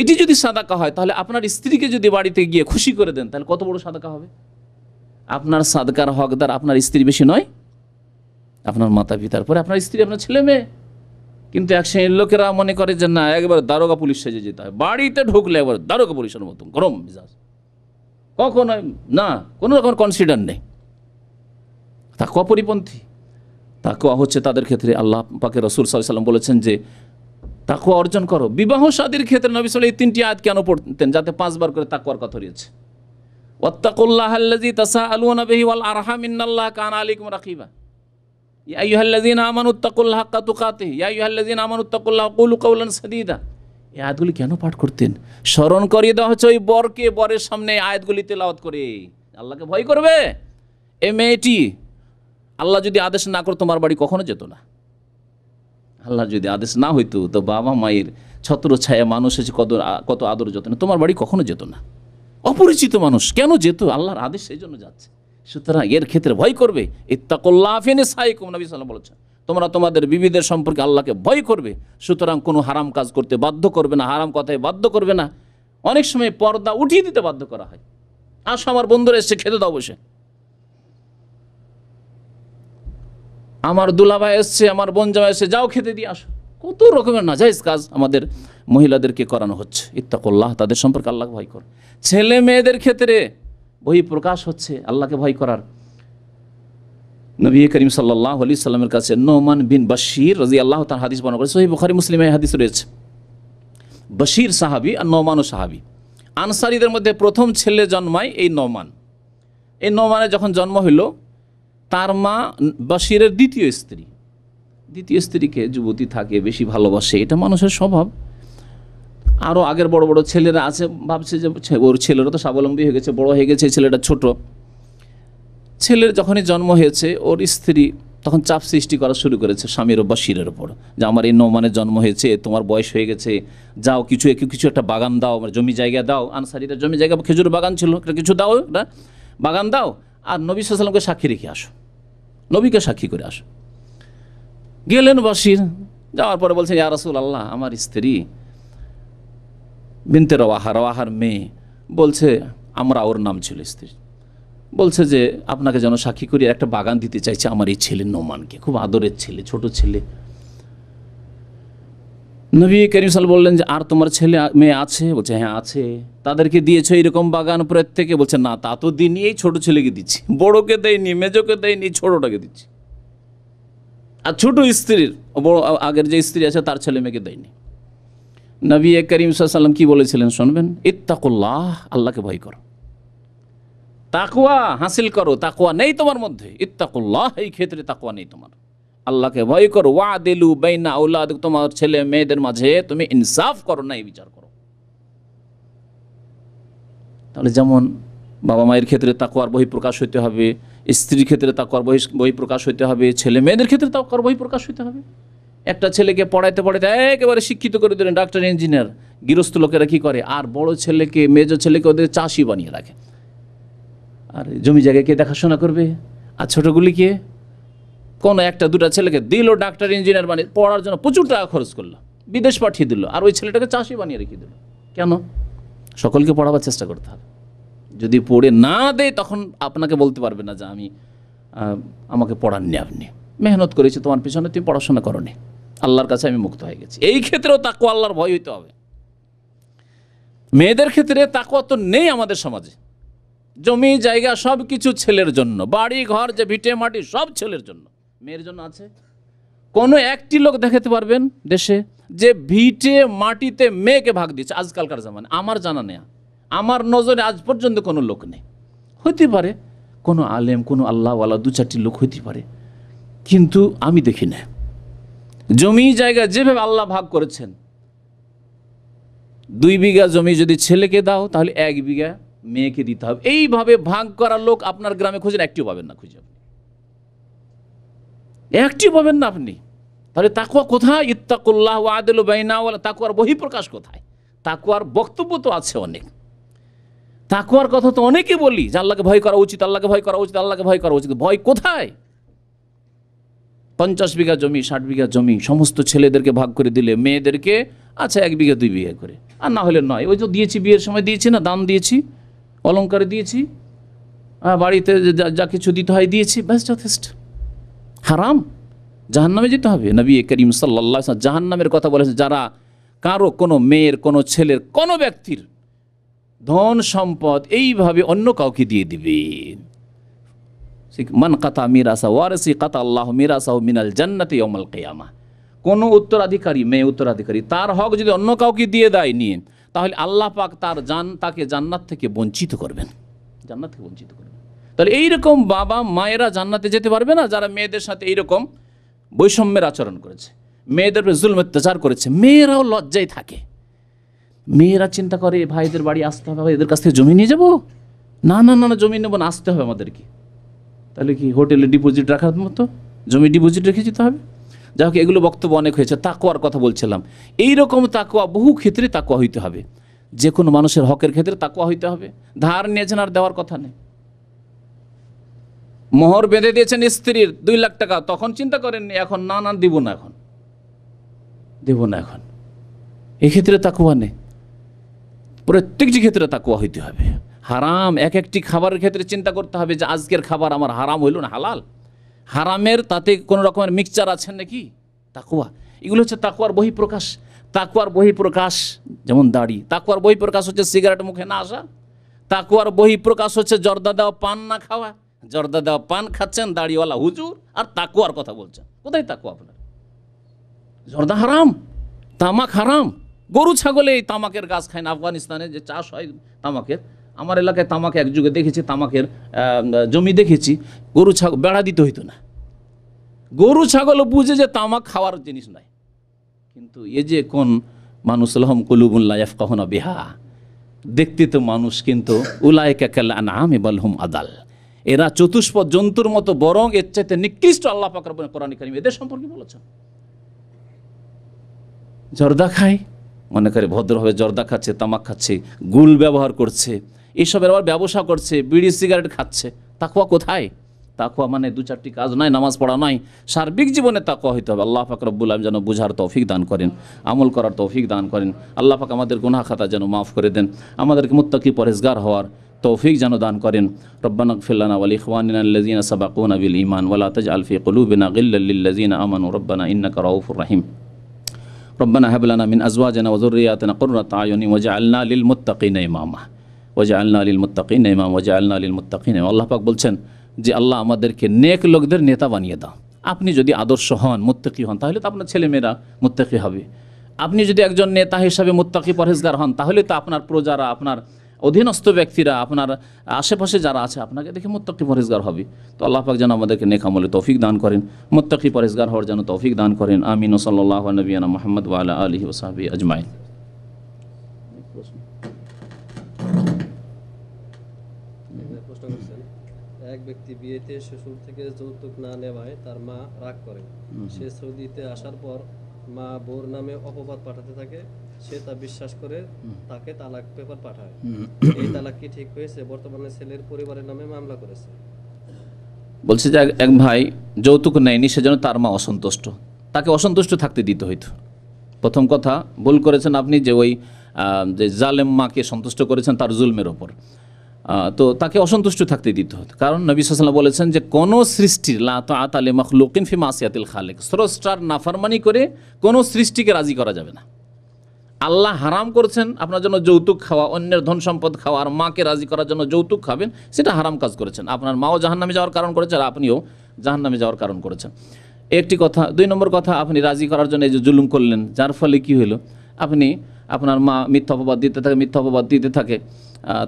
এটি যদি সাদাকা হয় তাহলে আপনার স্ত্রীকে যদি বাড়িতে গিয়ে খুশি করে দেন তাহলে কত বড় সাদাকা হবে আপনার সাদকার হকদার আপনার স্ত্রী বেশি নয় আপনার মাতা পিতার পরে আপনার স্ত্রী আপনার ছেলে মেয়ে কিন্তু এক শ্রেণীর লোকেরা মনে করে যে না একবার দারোগা পুলিশ সেজে যেতে হয় বাড়িতে ঢুকলে একবার দারোগা পুলিশের মতো গরম মিজাজ কখন না কোনো রকম কনসিডার নেই তা কপরিপন্থী তা কোয়া হচ্ছে তাদের ক্ষেত্রে আল্লাহ পাকে রসুল সাল্লাম বলেছেন যে তাকুয়া অর্জন করো বিবাহ সাদীর ক্ষেত্রে নবী সাল এই তিনটি আয়াত কেন পড়তেন যাতে পাঁচবার করে তাকুয়ার কথা রয়েছে আল্লাজি তাসা আলু ওয়াল কান আয়াতগুলি কেন পাঠ করতেন স্মরণ করিয়ে দেওয়া হচ্ছে ওই বরকে বরের সামনে আয়াতগুলি তেলাওয়াত করে আল্লাহকে ভয় করবে এ মেয়েটি আল্লাহ যদি আদেশ না করে তোমার বাড়ি কখনো যেত না আল্লাহ যদি আদেশ না হইতো তো বাবা মায়ের ছত্র ছায়া মানুষ এসে কত কত আদর না তোমার বাড়ি কখনো যেত না অপরিচিত মানুষ কেন যেত আল্লাহর আদেশ সেই জন্য যাচ্ছে সুতরাং এর ক্ষেত্রে ভয় করবে ইত্তাকল্লাফিনে সাইকুম নবী সাল্লাম বলেছেন তোমরা তোমাদের বিবিদের সম্পর্কে আল্লাহকে ভয় করবে সুতরাং কোনো হারাম কাজ করতে বাধ্য করবে না হারাম কথায় বাধ্য করবে না অনেক সময় পর্দা উঠিয়ে দিতে বাধ্য করা হয় আস আমার বন্ধুরা এসে খেতে দাও বসে আমার দুলাভাই এসছে আমার বোন জামা এসছে যাও খেতে দিয়ে আসো কত রকমের নাজাইজ কাজ আমাদের মহিলাদেরকে করানো হচ্ছে ইত্তাকল্লাহ তাদের সম্পর্কে আল্লাহকে ভয় কর ছেলে মেয়েদের ক্ষেত্রে বই প্রকাশ হচ্ছে আল্লাহকে ভয় করার নবী করিম সাল্লাহ আলি সাল্লামের কাছে নোমান বিন বশির রাজি আল্লাহ তার হাদিস বর্ণনা করে সহি বুখারি মুসলিমে হাদিস রয়েছে বশির সাহাবি আর নৌমানও সাহাবি আনসারিদের মধ্যে প্রথম ছেলে জন্মায় এই নৌমান এই নৌমানের যখন জন্ম হইল তার মা বাসিরের দ্বিতীয় স্ত্রী দ্বিতীয় স্ত্রীকে যুবতী থাকে বেশি ভালোবাসে এটা মানুষের স্বভাব আরও আগের বড় বড় ছেলেরা আছে ভাবছে যে ওর ছেলেরা তো স্বাবলম্বী হয়ে গেছে বড় হয়ে গেছে ছেলেটা ছোট ছেলের যখনই জন্ম হয়েছে ওর স্ত্রী তখন চাপ সৃষ্টি করা শুরু করেছে স্বামীর বাসিরের ওপর যে আমার এই নৌমানের জন্ম হয়েছে তোমার বয়স হয়ে গেছে যাও কিছু একে কিছু একটা বাগান দাও আমার জমি জায়গা দাও আনসারিটা জমি জায়গা খেজুর বাগান ছিল একটা কিছু দাও একটা বাগান দাও আর নবী সাল্লামকে সাক্ষী রেখে আসো নবীকে সাক্ষী করে আসো গেলেন বাসির যাওয়ার পরে বলছেন ইয়া রাসুল আল্লাহ আমার স্ত্রী বিনতে রওয়াহা রওয়াহার মেয়ে বলছে আমরা ওর নাম ছিল স্ত্রী বলছে যে আপনাকে যেন সাক্ষী করিয়ে একটা বাগান দিতে চাইছে আমার এই ছেলে নোমানকে খুব আদরের ছেলে ছোট ছেলে নবী করিম সাল বললেন যে আর তোমার ছেলে মেয়ে আছে বলছে হ্যাঁ আছে তাদেরকে দিয়েছ এরকম বাগান প্রত্যেকে বলছে না তা তো দিনই এই ছোটো ছেলেকে দিচ্ছি বড়োকে দেয়নি মেজোকে দেয়নি ছোটোটাকে দিচ্ছি আর ছোটো স্ত্রীর বড় আগের যে স্ত্রী আছে তার ছেলে মেয়েকে দেয়নি নবী করিম সাল্লাম কি বলেছিলেন শুনবেন ইত্তাকুল্লাহ আল্লাহকে ভয় করো তাকুয়া হাসিল করো তাকুয়া নেই তোমার মধ্যে ইত্তাকুল্লাহ এই ক্ষেত্রে তাকুয়া নেই তোমার আল্লাহকে ভয় করো ওয়া দিলু বেইনা আউলা তোমার ছেলে মেয়েদের মাঝে তুমি ইনসাফ করো না এই বিচার করো তাহলে যেমন বাবা মায়ের ক্ষেত্রে তাকুয়ার বহি প্রকাশ হইতে হবে স্ত্রীর ক্ষেত্রে তাকুয়ার বহি বহি প্রকাশ হইতে হবে ছেলে মেয়েদের ক্ষেত্রে তাকুয়ার বহি প্রকাশ হইতে হবে একটা ছেলেকে পড়াইতে পড়াইতে একেবারে শিক্ষিত করে দিলেন ডাক্তার ইঞ্জিনিয়ার গৃহস্থ লোকেরা কী করে আর বড় ছেলেকে মেজ ছেলেকে ওদের চাষি বানিয়ে রাখে আর জমি জায়গাকে দেখাশোনা করবে আর কে কোনো একটা দুটা ছেলেকে দিল ডাক্তার ইঞ্জিনিয়ার বানিয়ে পড়ার জন্য প্রচুর টাকা খরচ করলো বিদেশ পাঠিয়ে দিল আর ওই ছেলেটাকে চাষি বানিয়ে রেখে দিল কেন সকলকে পড়াবার চেষ্টা করতে হবে যদি পড়ে না দেয় তখন আপনাকে বলতে পারবে না যে আমি আমাকে পড়াননি আপনি মেহনত করেছি তোমার পিছনে তুমি পড়াশোনা করনি আল্লাহর কাছে আমি মুক্ত হয়ে গেছি এই ক্ষেত্রেও তাকু আল্লাহর ভয় হইতে হবে মেয়েদের ক্ষেত্রে তাকুয়া তো নেই আমাদের সমাজে জমি জায়গা সব কিছু ছেলের জন্য বাড়ি ঘর যে ভিটে মাটি সব ছেলের জন্য মেয়ের জন্য আছে কোনো একটি লোক দেখাতে পারবেন দেশে যে ভিটে মাটিতে মেয়েকে ভাগ দিচ্ছে আজকালকার জামানে আমার জানা নেয়া আমার নজরে আজ পর্যন্ত কোনো লোক নেই হইতে পারে কোনো আলেম কোনো আল্লাহওয়ালা দু চারটি লোক হইতে পারে কিন্তু আমি দেখি না জমি জায়গা যেভাবে আল্লাহ ভাগ করেছেন দুই বিঘা জমি যদি ছেলেকে দাও তাহলে এক বিঘা মেয়েকে দিতে হবে এইভাবে ভাগ করা লোক আপনার গ্রামে খুঁজেন একটিও পাবেন না খুঁজে অ্যাক্টিভ হবেন না আপনি তাহলে তাকুয়া কোথায় ইত্তাকুল্লাহ আদেল বাইনা তাকুয়ার বহিঃপ্রকাশ কোথায় তাকুয়ার বক্তব্য তো আছে অনেক তাকুয়ার কথা তো অনেকে বলি যে আল্লাহকে ভয় করা উচিত আল্লাহকে ভয় করা উচিত আল্লাহকে ভয় করা উচিত ভয় কোথায় পঞ্চাশ বিঘা জমি ষাট বিঘা জমি সমস্ত ছেলেদেরকে ভাগ করে দিলে মেয়েদেরকে আচ্ছা এক বিঘা দুই বিঘা করে আর না হলে নয় ওই তো দিয়েছি বিয়ের সময় দিয়েছি না দান দিয়েছি অলঙ্কার দিয়েছি বাড়িতে যা কিছু দিতে হয় দিয়েছি ব্যাস যথেষ্ট হারাম জাহান্নামে যেতে হবে নবী করিম সাল্লা জাহান্নামের কথা বলেছে যারা কারো কোনো মেয়ের কোনো ছেলের কোনো ব্যক্তির ধন সম্পদ এইভাবে অন্য কাউকে দিয়ে দিবে মান কাতা মিরাসা ওয়ারসি কাতা আল্লাহ মিরাসাহ মিনাল জান্নাতে অমল কেয়ামা কোনো উত্তরাধিকারী মেয়ে উত্তরাধিকারী তার হক যদি অন্য কাউকে দিয়ে দেয় নিয়ে তাহলে আল্লাহ পাক তার জান তাকে জান্নাত থেকে বঞ্চিত করবেন জান্নাত থেকে বঞ্চিত করবেন তাহলে এইরকম বাবা মায়েরা জান্নাতে যেতে পারবে না যারা মেয়েদের সাথে এইরকম বৈষম্যের আচরণ করেছে মেয়েদের উপরে জুল অত্যাচার করেছে মেয়েরাও লজ্জায় থাকে মেয়েরা চিন্তা করে ভাইদের বাড়ি আসতে হবে এদের কাছ থেকে জমি নিয়ে যাবো না না না না জমি নেবো না আসতে হবে আমাদেরকে তাহলে কি হোটেলে ডিপোজিট রাখার মতো জমি ডিপোজিট রেখে যেতে হবে যাই হোক এগুলো বক্তব্য অনেক হয়েছে তাকোয়ার কথা বলছিলাম এই রকম তাকুয়া বহু ক্ষেত্রে তাকুয়া হইতে হবে যে কোনো মানুষের হকের ক্ষেত্রে তাকুয়া হইতে হবে ধার নিয়েছেন আর দেওয়ার কথা নেই মোহর বেঁধে দিয়েছেন স্ত্রীর দুই লাখ টাকা তখন চিন্তা করেননি এখন না না দিব না এখন দেব না এখন এক্ষেত্রে তাকুয়া নেই প্রত্যেকটি ক্ষেত্রে তাকুয়া হইতে হবে হারাম এক একটি খাবারের ক্ষেত্রে চিন্তা করতে হবে যে আজকের খাবার আমার হারাম হইল না হালাল হারামের তাতে কোনো রকমের মিক্সচার আছেন নাকি তাকুয়া এগুলো হচ্ছে তাকুয়ার বহিঃপ্রকাশ তাকুয়ার বহিঃপ্রকাশ যেমন দাড়ি তাকুয়ার বহিঃপ্রকাশ হচ্ছে সিগারেট মুখে না আসা তাকুয়ার বহিঃপ্রকাশ হচ্ছে জর্দা দেওয়া পান না খাওয়া জর্দা দেওয়া পান খাচ্ছেন দাড়িওয়ালা হুজুর আর তাকুয়ার কথা বলছেন কোথায় তাকু আপনার জর্দা হারাম তামাক হারাম গরু ছাগলে এই তামাকের গাছ খায় না আফগানিস্তানে যে চাষ হয় তামাকের আমার এলাকায় তামাক এক যুগে দেখেছি তামাকের জমি দেখেছি গরু ছাগল বেড়া দিতে হইতো না গরু ছাগল বুঝে যে তামাক খাওয়ার জিনিস নাই কিন্তু এ যে কোন মানুষ লহম কুলুবুল্লা এফ কখনো বিহা দেখতে তো মানুষ কিন্তু উলায় কাল আনা আমি বলহম আদাল এরা চতুষ্পদ জন্তুর মতো বরং এর চাইতে নিকৃষ্ট আল্লাহ পাকর কোরআন এদের সম্পর্কে বলেছেন জর্দা খায় মনে করে ভদ্রভাবে জর্দা খাচ্ছে তামাক খাচ্ছে গুল ব্যবহার করছে এসবের আবার ব্যবসা করছে বিড়ি সিগারেট খাচ্ছে তাকুয়া কোথায় তাকুয়া মানে দু চারটি কাজ নয় নামাজ পড়া নয় সার্বিক জীবনে তাকুয়া হইতে হবে আল্লাহ পাক রব্বুল আলম যেন বুঝার তৌফিক দান করেন আমল করার তৌফিক দান করেন আল্লাহ পাক আমাদের গুনাহ খাতা যেন মাফ করে দেন আমাদেরকে মোত্তাকি পরেজগার হওয়ার তৌফিক যেন দান করেন রব্বান ফিল্লানা আলী খওয়ানিনাল্লাজিনা সাবাকুন আবিল ইমান ওয়ালা তাজ আলফি কলুবিনা আমান ও রব্বানা ইন্না রাউফুর রহিম রব্বানা হাবলানা মিন আজওয়াজানা ওয়াজুরিয়াতিনা কুররাতা ওজা ওয়াজআলনা লিল মুত্তাকিনা ইমামা ওয়াজআলনা লিল মুত্তাকিনা ইমাম ওয়াজআলনা আলিল মুত্তাকিনা আল্লাহ পাক বলছেন যে আল্লাহ আমাদেরকে নেক লোকদের নেতা বানিয়ে দাও আপনি যদি আদর্শ হন মুত্তাকি হন তাহলে তো আপনার ছেলেমেয়েরা মুত্তাকি হবে আপনি যদি একজন নেতা হিসাবে মুত্তাকি পরহেজগার হন তাহলে তো আপনার প্রজারা আপনার অধীনস্থ ব্যক্তিরা আপনার আশেপাশে যারা আছে আপনাকে দেখে মোত্তাকি পরেজগার হবে তো আল্লাহ পাক যেন আমাদেরকে নেকামলে তৌফিক দান করেন মোত্তাকি পরেজগার হওয়ার যেন তৌফিক দান করেন আমিন ওসল্লাহ নবীনা মোহাম্মদ ওয়ালা আলহি ওসাহাবি আজমাইন এক ব্যক্তি বিয়েতে শ্বশুর থেকে যৌতুক না নেওয়ায় তার মা রাগ করে সে সৌদিতে আসার পর মা বোর নামে অপবাদ পাঠাতে থাকে সে তা বিশ্বাস করে তাকে তালাক পেপার পাঠায় এই তালাক কি ঠিক হয়েছে বর্তমানে ছেলের পরিবারের নামে মামলা করেছে বলছে যে এক ভাই যৌতুক নেয়নি সেজন্য তার মা অসন্তুষ্ট তাকে অসন্তুষ্ট থাকতে দিতে হইতো প্রথম কথা ভুল করেছেন আপনি যে ওই যে জালেম মাকে সন্তুষ্ট করেছেন তার জুলমের ওপর তো তাকে অসন্তুষ্ট থাকতে দিতে হতো কারণ নবী সাল্লাম বলেছেন যে কোন সৃষ্টির লাতা আতালে মখলুকিন ফি মাসিয়াতিল খালেক স্রষ্টার নাফারমানি করে কোনো সৃষ্টিকে রাজি করা যাবে না আল্লাহ হারাম করেছেন আপনার জন্য যৌতুক খাওয়া অন্যের ধন সম্পদ খাওয়া আর মাকে রাজি করার জন্য যৌতুক খাবেন সেটা হারাম কাজ করেছেন আপনার মাও জাহান্নামে যাওয়ার কারণ করেছে আর আপনিও জাহান্নামে যাওয়ার কারণ করেছেন একটি কথা দুই নম্বর কথা আপনি রাজি করার জন্য এই যে জুলুম করলেন যার ফলে কি হলো আপনি আপনার মা মিথ্যা অপবাদ দিতে থাকে মিথ্যা অপবাদ দিতে থাকে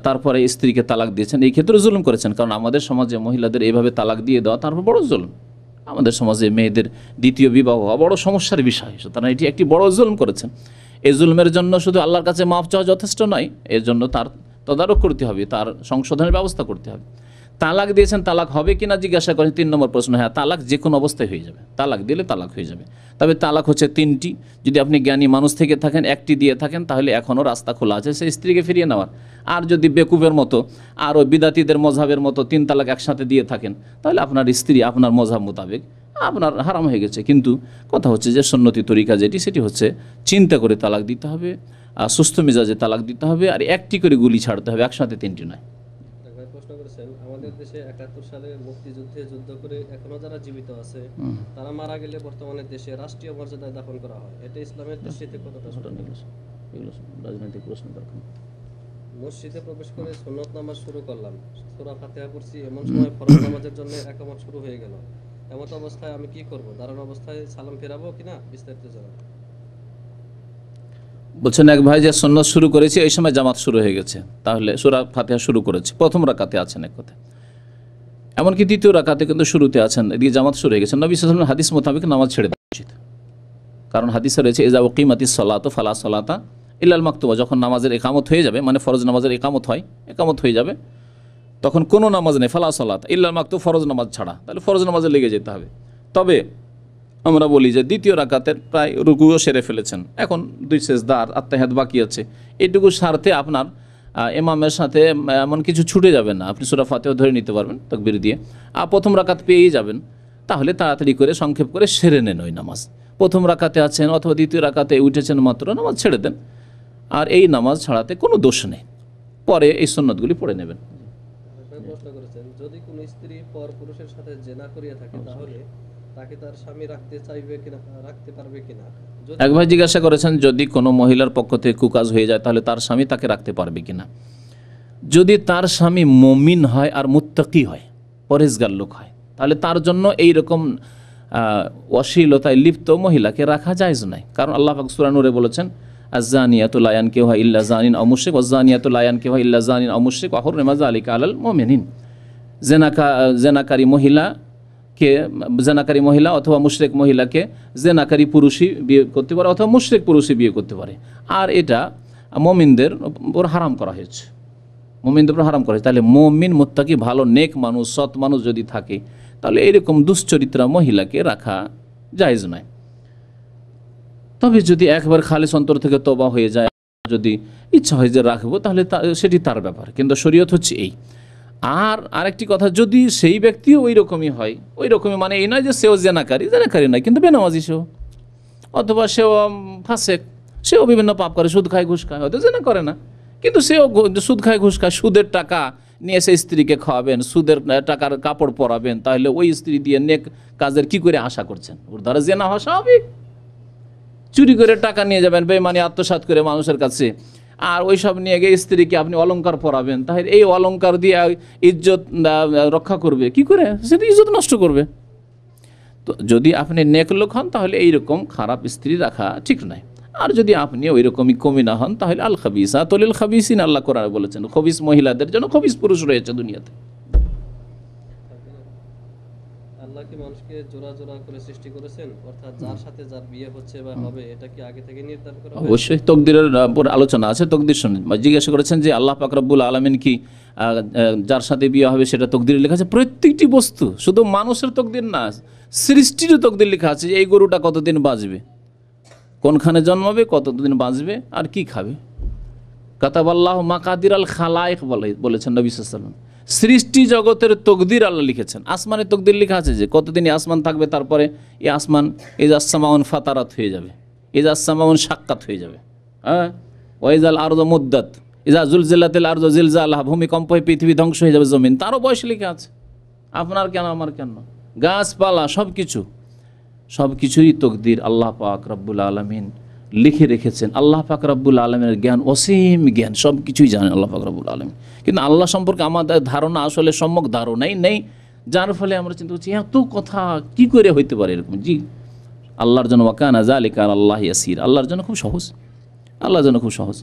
তারপরে স্ত্রীকে তালাক দিয়েছেন এই ক্ষেত্রে জুলুম করেছেন কারণ আমাদের সমাজে মহিলাদের এইভাবে তালাক দিয়ে দেওয়া তারপর বড় জুলুম আমাদের সমাজে মেয়েদের দ্বিতীয় বিবাহ হওয়া বড় সমস্যার বিষয় সুতরাং এটি একটি বড় জুলুম করেছেন এই জুলুমের জন্য শুধু আল্লাহর কাছে মাফ চাওয়া যথেষ্ট নয় এর জন্য তার তদারক করতে হবে তার সংশোধনের ব্যবস্থা করতে হবে তালাক দিয়েছেন তালাক হবে কি না জিজ্ঞাসা করেন তিন নম্বর প্রশ্ন হ্যাঁ তালাক যে কোনো অবস্থায় হয়ে যাবে তালাক দিলে তালাক হয়ে যাবে তবে তালাক হচ্ছে তিনটি যদি আপনি জ্ঞানী মানুষ থেকে থাকেন একটি দিয়ে থাকেন তাহলে এখনও রাস্তা খোলা আছে সেই স্ত্রীকে ফিরিয়ে নেওয়ার আর যদি বেকুবের মতো আরও বিদাতিদের মজাবের মতো তিন তালাক একসাথে দিয়ে থাকেন তাহলে আপনার স্ত্রী আপনার মজাব মোতাবেক আপনার হারাম হয়ে গেছে কিন্তু কথা হচ্ছে যে সন্ন্যতি তরিকা যেটি সেটি হচ্ছে চিন্তা করে তালাক দিতে হবে আর সুস্থ মেজাজে তালাক দিতে হবে আর একটি করে গুলি ছাড়তে হবে একসাথে তিনটি নয় একাত্তর সালে মুক্তিযুদ্ধে যুদ্ধ করে এখনো যারা জীবিত আছে তারা মারা গেলে বর্তমানে দেশে রাষ্ট্রীয় মর্যাদায় দাফন করা হয় এটা ইসলামের হ্যাঁ, দৃষ্টিতে কতটা এগুলো রাজনৈতিক প্রশ্ন দরকার মসজিদে প্রবেশ করে সুন্নত নামাজ শুরু করলাম ফাতিহা পড়ছি এমন সময় ফরজ নামাজের জন্য শুরু হয়ে গেল এমন অবস্থায় আমি কি করব দারুণ অবস্থায় সালাম ফেরাবো কিনা বিস্তারিত জানাবো বলছেন এক ভাই যে সন্ন্যাস শুরু করেছি এই সময় জামাত শুরু হয়ে গেছে তাহলে সুরা ফাতিহা শুরু করেছে প্রথম রাকাতে আছেন এক কথা এমনকি দ্বিতীয় রাকাতে কিন্তু শুরুতে আছেন এদিকে জামাত শুরু হয়ে গেছেন নবী হাদিস মোতাবেক নামাজ ছেড়ে দেওয়া উচিত কারণ হাদিসে রয়েছে এজা ওকিমাতি সলাত ফালা সলাতা ইল্লাল মাকতুবা যখন নামাজের একামত হয়ে যাবে মানে ফরজ নামাজের একামত হয় একামত হয়ে যাবে তখন কোনো নামাজ নেই ফালা সলাত ইল্লাল মাকতু ফরজ নামাজ ছাড়া তাহলে ফরজ নামাজে লেগে যেতে হবে তবে আমরা বলি যে দ্বিতীয় রাকাতের প্রায় রুকুও সেরে ফেলেছেন এখন দুই শেষ দ্বার আত্মাহাত বাকি আছে এটুকু স্বার্থে আপনার এমামের সাথে এমন কিছু ছুটে যাবে না আপনি সুরা ফাতেও ধরে নিতে পারবেন তকবির দিয়ে আর প্রথম রাকাত পেয়েই যাবেন তাহলে তাড়াতাড়ি করে সংক্ষেপ করে সেরে নেন ওই নামাজ প্রথম রাকাতে আছেন অথবা দ্বিতীয় রাকাতে উঠেছেন মাত্র নামাজ ছেড়ে দেন আর এই নামাজ ছাড়াতে কোনো দোষ নেই পরে এই সন্ন্যতগুলি পড়ে নেবেন যদি কোনো স্ত্রী পর পুরুষের সাথে জেনা করিয়া থাকে তাহলে এক ভাই জিজ্ঞাসা করেছেন যদি কোনো মহিলার পক্ষ থেকে কুকাজ হয়ে যায় তাহলে তার স্বামী তাকে রাখতে পারবে কিনা যদি তার স্বামী মমিন হয় আর মুত্তাকি হয় পরেশগার লোক হয় তাহলে তার জন্য এই রকম অশ্লীলতায় লিপ্ত মহিলাকে রাখা যায়জ নাই কারণ আল্লাহ ফাকসুরানুরে বলেছেন আজানিয়াত লায়ান কেউ হয় ইল্লা জানিন অমুশেক ওজানিয়াতুল লায়ান কেউ হয় ইল্লা জানিন অমুশেক অহর রেমাজা আলী কালাল মোমেনিন জেনাকা জেনাকারী মহিলা কে জেনাকারী মহিলা অথবা মুশরেক মহিলাকে জেনাকারী পুরুষই বিয়ে করতে পারে অথবা মুশরেক পুরুষই বিয়ে করতে পারে আর এটা মমিনদের ওপর হারাম করা হয়েছে মমিনদের উপর হারাম করা হয়েছে তাহলে মমিন মোত্তাকি ভালো নেক মানুষ সৎ মানুষ যদি থাকে তাহলে এরকম দুশ্চরিত্রা মহিলাকে রাখা জায়জ নয় তবে যদি একবার খালিস অন্তর থেকে তবা হয়ে যায় যদি ইচ্ছা হয় যে রাখবো তাহলে সেটি তার ব্যাপার কিন্তু শরীয়ত হচ্ছে এই আর আরেকটি কথা যদি সেই ব্যক্তিও ওই রকমই হয় ওই রকমই মানে এই নয় যে সেও জেনাকারী জেনাকারি নয় কিন্তু বেনামাজি সেও অথবা সেও ফাঁসেক সেও বিভিন্ন পাপ করে সুদ খায় ঘুষ খায় হয়তো জেনা করে না কিন্তু সেও সুদ খায় ঘুষ খায় সুদের টাকা নিয়ে সে স্ত্রীকে খাওয়াবেন সুদের টাকার কাপড় পরাবেন তাহলে ওই স্ত্রী দিয়ে নেক কাজের কি করে আশা করছেন ওর দ্বারা জেনা হওয়া স্বাভাবিক চুরি করে টাকা নিয়ে যাবেন বেমানি আত্মসাত করে মানুষের কাছে আর ওই সব নিয়ে গিয়ে স্ত্রীকে আপনি অলঙ্কার পরাবেন তাহলে এই অলঙ্কার দিয়ে ইজ্জত রক্ষা করবে কি করে সেটা ইজ্জত নষ্ট করবে তো যদি আপনি লোক হন তাহলে এইরকম খারাপ স্ত্রী রাখা ঠিক নয় আর যদি আপনি ওই রকমই কমি না হন তাহলে আল খাবিসা তলিল খাবিসিন আল্লাহ করার বলেছেন খবিস মহিলাদের জন্য খবিস পুরুষ রয়েছে দুনিয়াতে মানুষকে জোড়া জোড়া করে সৃষ্টি করেছেন অর্থাৎ যার সাথে যার বিয়ে হচ্ছে বা হবে এটা কি আগে থেকে নির্ধারণ করা অবশ্যই তকদিরের উপর আলোচনা আছে তকদির জিজ্ঞাসা করেছেন যে আল্লাহ পাক রব্বুল আলামিন কি যার সাথে বিয়ে হবে সেটা তকদির লেখা আছে প্রত্যেকটি বস্তু শুধু মানুষের তকদির না সৃষ্টিরও তকদির লেখা আছে এই গরুটা কতদিন বাঁচবে কোনখানে জন্মাবে কতদিন বাঁচবে আর কি খাবে কাতাবাল্লাহ মাকাদির আল খালায়েক বলে বলেছেন নবী সাল্লাম সৃষ্টি জগতের তকদির আল্লাহ লিখেছেন আসমানের তকদির লিখা আছে যে কতদিনই আসমান থাকবে তারপরে এ আসমান আসামাউন ফাতারাত হয়ে যাবে আসামাউন সাক্ষাৎ হয়ে যাবে হ্যাঁ ওয়াইজাল আরদ মুদ্দাত ইজা তেল আরজ জিলজা আল্লাহ ভূমিকম্প হয়ে পৃথিবী ধ্বংস হয়ে যাবে জমিন তারও বয়স লেখা আছে আপনার কেন আমার কেন গাছপালা সব কিছু সব কিছুই তকদির আল্লাহ পাক রব্বুল আলমিন লিখে রেখেছেন আল্লাহ ফাকরাবুল আলমের জ্ঞান অসীম জ্ঞান সব কিছুই জানেন আল্লাহ ফাকরাবুল আলম কিন্তু আল্লাহ সম্পর্কে আমাদের ধারণা আসলে সম্যক ধারণাই নেই যার ফলে আমরা চিন্তা করছি এত কথা কি করে হইতে পারে এরকম জি আল্লাহর জন্য ওয়াকান আজা আলিক আল্লাহ ইয়াসির আল্লাহর জন্য খুব সহজ আল্লাহর জন্য খুব সহজ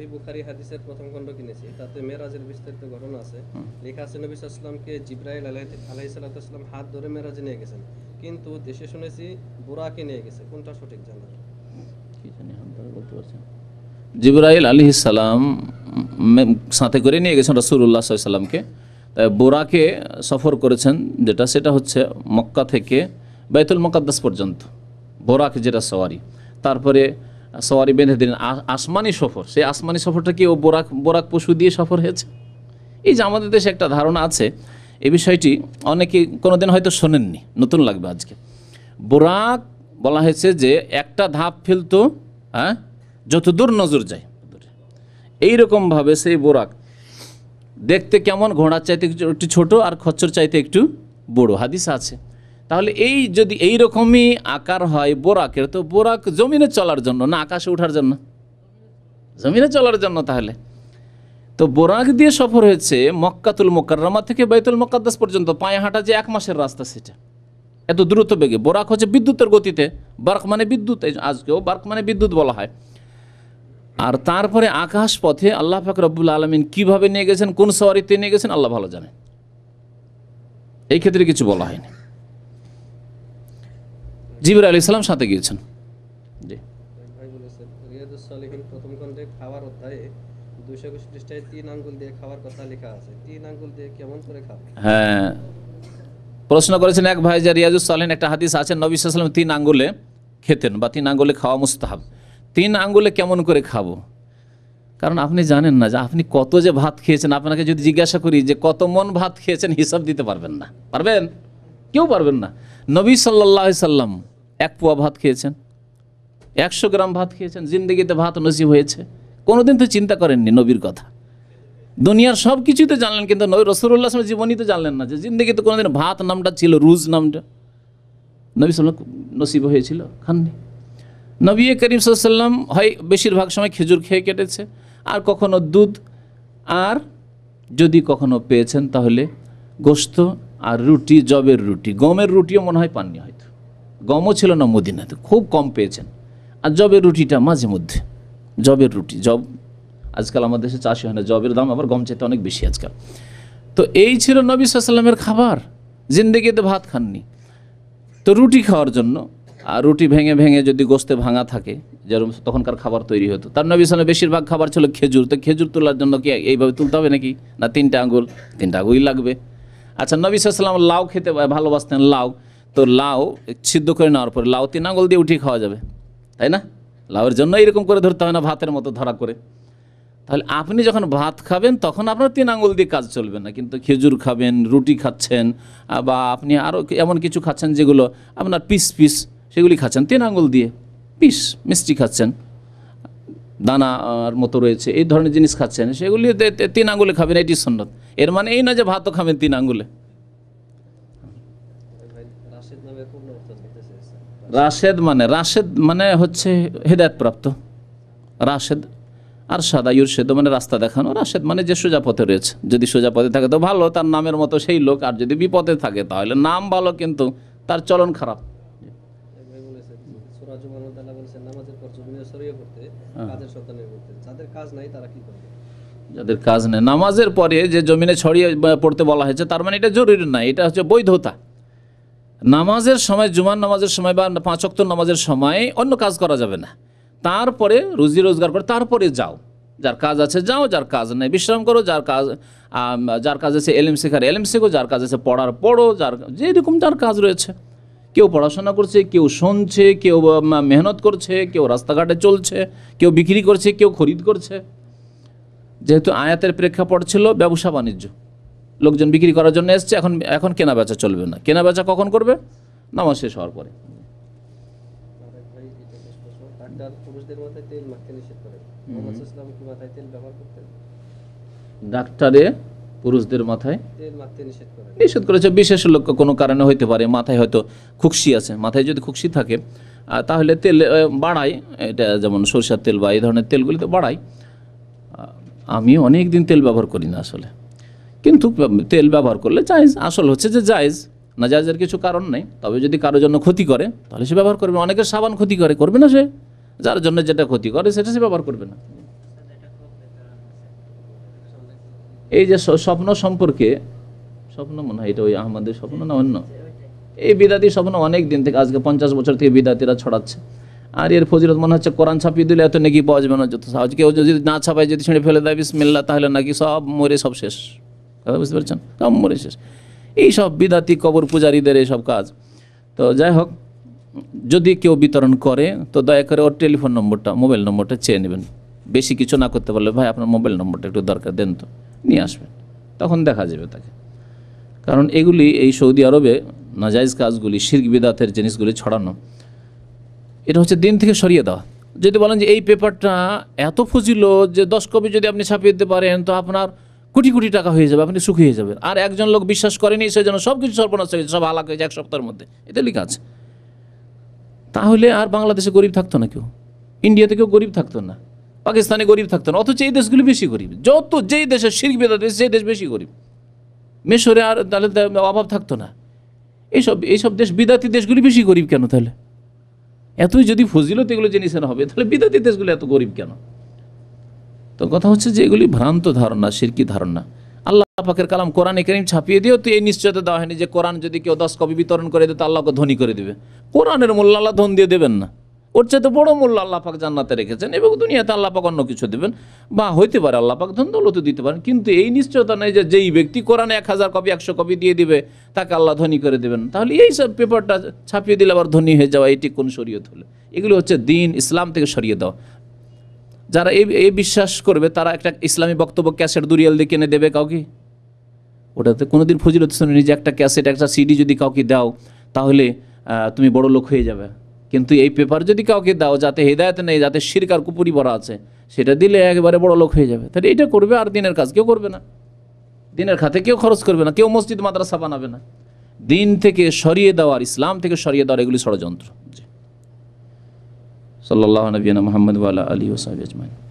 সহি বুখারি হাদিসের প্রথম খণ্ড কিনেছি তাতে মেরাজের বিস্তারিত ঘটনা আছে লেখা আছে নবী সাল্লামকে জিব্রাইল আলাহি সাল্লাম হাত ধরে মেরাজে নিয়ে গেছেন কিন্তু দেশে শুনেছি বোরাকে নিয়ে গেছে কোনটা সঠিক জানা বলতে জিব্রাইল আলি সালাম সাথে করে নিয়ে গেছেন রসুল্লাহ সাল্লামকে তাই বোরাকে সফর করেছেন যেটা সেটা হচ্ছে মক্কা থেকে বাইতুল মোকাদ্দাস পর্যন্ত বোরাকে যেটা সওয়ারি তারপরে সওয়ারি বেঁধে দিলেন আসমানি সফর সেই আসমানি সফরটা কি ও বোরাক বোরাক পশু দিয়ে সফর হয়েছে এই যে আমাদের দেশে একটা ধারণা আছে এই বিষয়টি অনেকে কোনোদিন হয়তো শোনেননি নতুন লাগবে আজকে বোরাক বলা হয়েছে যে একটা ধাপ ফেলতো হ্যাঁ যতদূর নজর যায় এইরকমভাবে সেই বোরাক দেখতে কেমন ঘোড়ার চাইতে একটু ছোট আর খচ্চর চাইতে একটু বড় হাদিস আছে তাহলে এই যদি এই রকমই আকার হয় বোরাকের তো বোরাক জমিনে চলার জন্য না আকাশে ওঠার জন্য জমিনে চলার জন্য তাহলে তো বোরাক দিয়ে সফর হয়েছে মক্কাতুল মোকাররমা থেকে বাইতুল মোকাদ্দাস পর্যন্ত পায়ে হাঁটা যে এক মাসের রাস্তা সেটা এত দ্রুত বেগে বোরাক হচ্ছে বিদ্যুতের গতিতে বার্ক মানে বিদ্যুৎ আজকেও বার্ক মানে বিদ্যুৎ বলা হয় আর তারপরে আকাশ পথে আল্লাহ ফাকর রব্বুল আলমিন কীভাবে নিয়ে গেছেন কোন সওয়ারিতে নিয়ে গেছেন আল্লাহ ভালো জানে এই ক্ষেত্রে কিছু বলা হয়নি জিবির আলী সালাম সাথে গিয়েছেন হ্যাঁ প্রশ্ন করেছেন এক ভাই যে রিয়াজুস সালেন একটা হাদিস আছে নবী সাল্লাম তিন আঙ্গুলে খেতেন বা তিন আঙ্গুলে খাওয়া মুস্তাহাব তিন আঙ্গুলে কেমন করে খাবো কারণ আপনি জানেন না যে আপনি কত যে ভাত খেয়েছেন আপনাকে যদি জিজ্ঞাসা করি যে কত মন ভাত খেয়েছেন হিসাব দিতে পারবেন না পারবেন কেউ পারবেন না নবী সাল্লাহ সাল্লাম এক পোয়া ভাত খেয়েছেন একশো গ্রাম ভাত খেয়েছেন জিন্দগিতে ভাত নসিব হয়েছে কোনোদিন তো চিন্তা করেননি নবীর কথা দুনিয়ার সব কিছুই তো জানলেন কিন্তু নবী রসুল্লাহ সাল জীবনই তো জানলেন না যে জিন্দগিতে কোনোদিন ভাত নামটা ছিল রুজ নামটা নবী সাল নসিব হয়েছিল খাননি নবী করিম সাল্লাম হয় বেশিরভাগ সময় খেজুর খেয়ে কেটেছে আর কখনো দুধ আর যদি কখনো পেয়েছেন তাহলে গোস্ত আর রুটি জবের রুটি গমের রুটিও মনে হয় পাননি হয় গমও ছিল না মদিনাতে খুব কম পেয়েছেন আর জবের রুটিটা মাঝে মধ্যে জবের রুটি জব আজকাল আমাদের দেশে চাষি হয় না জবের দাম আবার গম চাইতে অনেক বেশি আজকাল তো এই ছিল নবী সাল্লামের খাবার জিন্দগিতে ভাত খাননি তো রুটি খাওয়ার জন্য আর রুটি ভেঙে ভেঙে যদি গোস্তে ভাঙা থাকে যেরকম তখনকার খাবার তৈরি হতো তার নবী সালামের বেশিরভাগ খাবার ছিল খেজুর তো খেজুর তোলার জন্য কি এইভাবে তুলতে হবে নাকি না তিনটা আঙুল তিনটা আঙুলই লাগবে আচ্ছা নবী সাল্লাম লাউ খেতে ভালোবাসতেন লাউ তো লাউ সিদ্ধ করে নেওয়ার পরে লাউ তিন আঙুল দিয়ে উঠিয়ে খাওয়া যাবে তাই না লাউয়ের জন্য এরকম করে ধরতে হয় না ভাতের মতো ধরা করে তাহলে আপনি যখন ভাত খাবেন তখন আপনার তিন আঙুল দিয়ে কাজ চলবে না কিন্তু খেজুর খাবেন রুটি খাচ্ছেন বা আপনি আরও এমন কিছু খাচ্ছেন যেগুলো আপনার পিস পিস সেগুলি খাচ্ছেন তিন আঙুল দিয়ে পিস মিষ্টি খাচ্ছেন দানার মতো রয়েছে এই ধরনের জিনিস খাচ্ছেন সেগুলি তিন আঙুলে খাবেন এটি সন্ন্যত এর মানে এই না যে ভাতও খাবেন তিন আঙুলে রাশেদ মানে রাশেদ মানে হচ্ছে হেদায়তপ্রাপ্ত রাশেদ আর সাদা ইউরশেদ মানে রাস্তা দেখানো রাশেদ মানে যে সোজা পথে রয়েছে যদি সোজা পথে থাকে তো ভালো তার নামের মতো সেই লোক আর যদি বিপদে থাকে তাহলে নাম ভালো কিন্তু তার চলন খারাপ যাদের কাজ নেই নামাজের পরে যে জমিনে ছড়িয়ে পড়তে বলা হয়েছে তার মানে এটা জরুরি না এটা হচ্ছে বৈধতা নামাজের সময় জুমান নামাজের সময় বা পাঁচ অক্ত নামাজের সময় অন্য কাজ করা যাবে না তারপরে রুজি রোজগার করে তারপরে যাও যার কাজ আছে যাও যার কাজ নেই বিশ্রাম করো যার কাজ যার কাজ আছে এলএম শেখার এলএম শেখো যার কাজ আছে পড়ার পড়ো যার যেরকম যার কাজ রয়েছে কেউ পড়াশোনা করছে কেউ শুনছে কেউ মেহনত করছে কেউ রাস্তাঘাটে চলছে কেউ বিক্রি করছে কেউ খরিদ করছে যেহেতু আয়াতের প্রেক্ষাপট ছিল ব্যবসা বাণিজ্য লোকজন বিক্রি করার জন্য এসছে এখন এখন কেনা বেচা চলবে না কেনা বেচা কখন করবে নামাজ শেষ হওয়ার পরে ডাক্তারে পুরুষদের মাথায় নিষেধ করেছে বিশেষ লোক কোনো কারণে হইতে পারে মাথায় হয়তো খুকসি আছে মাথায় যদি খুকসি থাকে তাহলে তেল বাড়ায় এটা যেমন সরষার তেল বা এই ধরনের তেলগুলিতে বাড়ায় আমি অনেক দিন তেল ব্যবহার করি না আসলে কিন্তু তেল ব্যবহার করলে জায়জ আসল হচ্ছে যে জায়জ না জায়জের কিছু কারণ নেই তবে যদি কারো জন্য ক্ষতি করে তাহলে সে ব্যবহার করবে অনেকের সাবান ক্ষতি করে করবে না সে যার জন্য যেটা ক্ষতি করে সেটা সে ব্যবহার করবে না এই যে স্বপ্ন সম্পর্কে স্বপ্ন মনে হয় এটা ওই আহমদের স্বপ্ন না অন্য এই বিদাতি স্বপ্ন অনেক দিন থেকে আজকে পঞ্চাশ বছর থেকে বিদাতিরা ছড়াচ্ছে আর এর ফজিরত মনে হচ্ছে কোরআন ছাপিয়ে দিলে এত নাকি পাওয়া যাবে না যত সহজ কেউ যদি না ছাপায় যদি ছেড়ে ফেলে দেয় বিসমিল্লা তাহলে নাকি সব মরে সব শেষ কথা বুঝতে পারছেন নম্বরে শেষ এইসব বিদাতি কবর পূজারীদের এইসব কাজ তো যাই হোক যদি কেউ বিতরণ করে তো দয়া করে ওর টেলিফোন নম্বরটা মোবাইল নম্বরটা চেয়ে নেবেন বেশি কিছু না করতে পারলে ভাই আপনার মোবাইল নম্বরটা একটু দরকার দেন তো নিয়ে আসবেন তখন দেখা যাবে তাকে কারণ এগুলি এই সৌদি আরবে নাজাইজ কাজগুলি শির্ক বিদাতের জিনিসগুলি ছড়ানো এটা হচ্ছে দিন থেকে সরিয়ে দেওয়া যদি বলেন যে এই পেপারটা এত ফুজিল যে দশ কপি যদি আপনি ছাপিয়ে দিতে পারেন তো আপনার কোটি কোটি টাকা হয়ে যাবে আপনি সুখী হয়ে যাবেন আর একজন লোক বিশ্বাস করেনি সেই জন্য সব কিছু সর্বনাশ হয়ে সব হালাক হয়েছে এক সপ্তাহের মধ্যে এটা লেখা আছে তাহলে আর বাংলাদেশে গরিব থাকতো না কেউ ইন্ডিয়াতে কেউ গরিব থাকতো না পাকিস্তানে গরিব থাকতো না অথচ এই দেশগুলি বেশি গরিব যত যেই দেশে শিখবে দেশ সেই দেশ বেশি গরিব মেশরে আর তাহলে অভাব থাকতো না এইসব এইসব দেশ বিদাতি দেশগুলি বেশি গরিব কেন তাহলে এতই যদি ফজিলত এগুলো জিনিস হবে তাহলে বিদাতি দেশগুলি এত গরিব কেন তো কথা হচ্ছে যে এগুলি ভ্রান্ত ধারণা শিরকি ধারণা আল্লাহ পাখের কালাম কোরআনে করিম ছাপিয়ে দিয়েও তো এই নিশ্চয়তা দেওয়া হয়নি যে কোরআন যদি কেউ দশ কপি বিতরণ করে দেয় তো আল্লাহকে ধনী করে দেবে কোরআনের মূল্য আল্লাহ ধন দিয়ে দেবেন না ওর চেয়ে তো বড় মূল্য আল্লাহ পাক জান্নাতে রেখেছেন এবং দুনিয়াতে আল্লাহ পাক অন্য কিছু দেবেন বা হইতে পারে আল্লাহ পাক ধন দৌলত দিতে পারেন কিন্তু এই নিশ্চয়তা নেই যে যেই ব্যক্তি কোরআনে এক হাজার কপি একশো কপি দিয়ে দিবে তাকে আল্লাহ ধনী করে দেবেন তাহলে এই সব পেপারটা ছাপিয়ে দিলে আবার ধনী হয়ে যাওয়া এটি কোন শরীয়ত হলে এগুলো হচ্ছে দিন ইসলাম থেকে সরিয়ে দেওয়া যারা এই এই বিশ্বাস করবে তারা একটা ইসলামী বক্তব্য ক্যাসেট দুরিয়াল দিয়ে কিনে দেবে কাউকে ওটাতে কোনোদিন ফজিলত শুনিনি যে একটা ক্যাসেট একটা সিডি যদি কাউকে দাও তাহলে তুমি বড় লোক হয়ে যাবে কিন্তু এই পেপার যদি কাউকে দাও যাতে হেদায়ত নেই যাতে সিরকার কুপুরি ভরা আছে সেটা দিলে একবারে বড় লোক হয়ে যাবে তাহলে এটা করবে আর দিনের কাজ কেউ করবে না দিনের খাতে কেউ খরচ করবে না কেউ মসজিদ মাদ্রাসা বানাবে না দিন থেকে সরিয়ে দেওয়ার ইসলাম থেকে সরিয়ে দেওয়ার এগুলি ষড়যন্ত্র صلی اللہ نب محمد ولہ علیہ وساجمن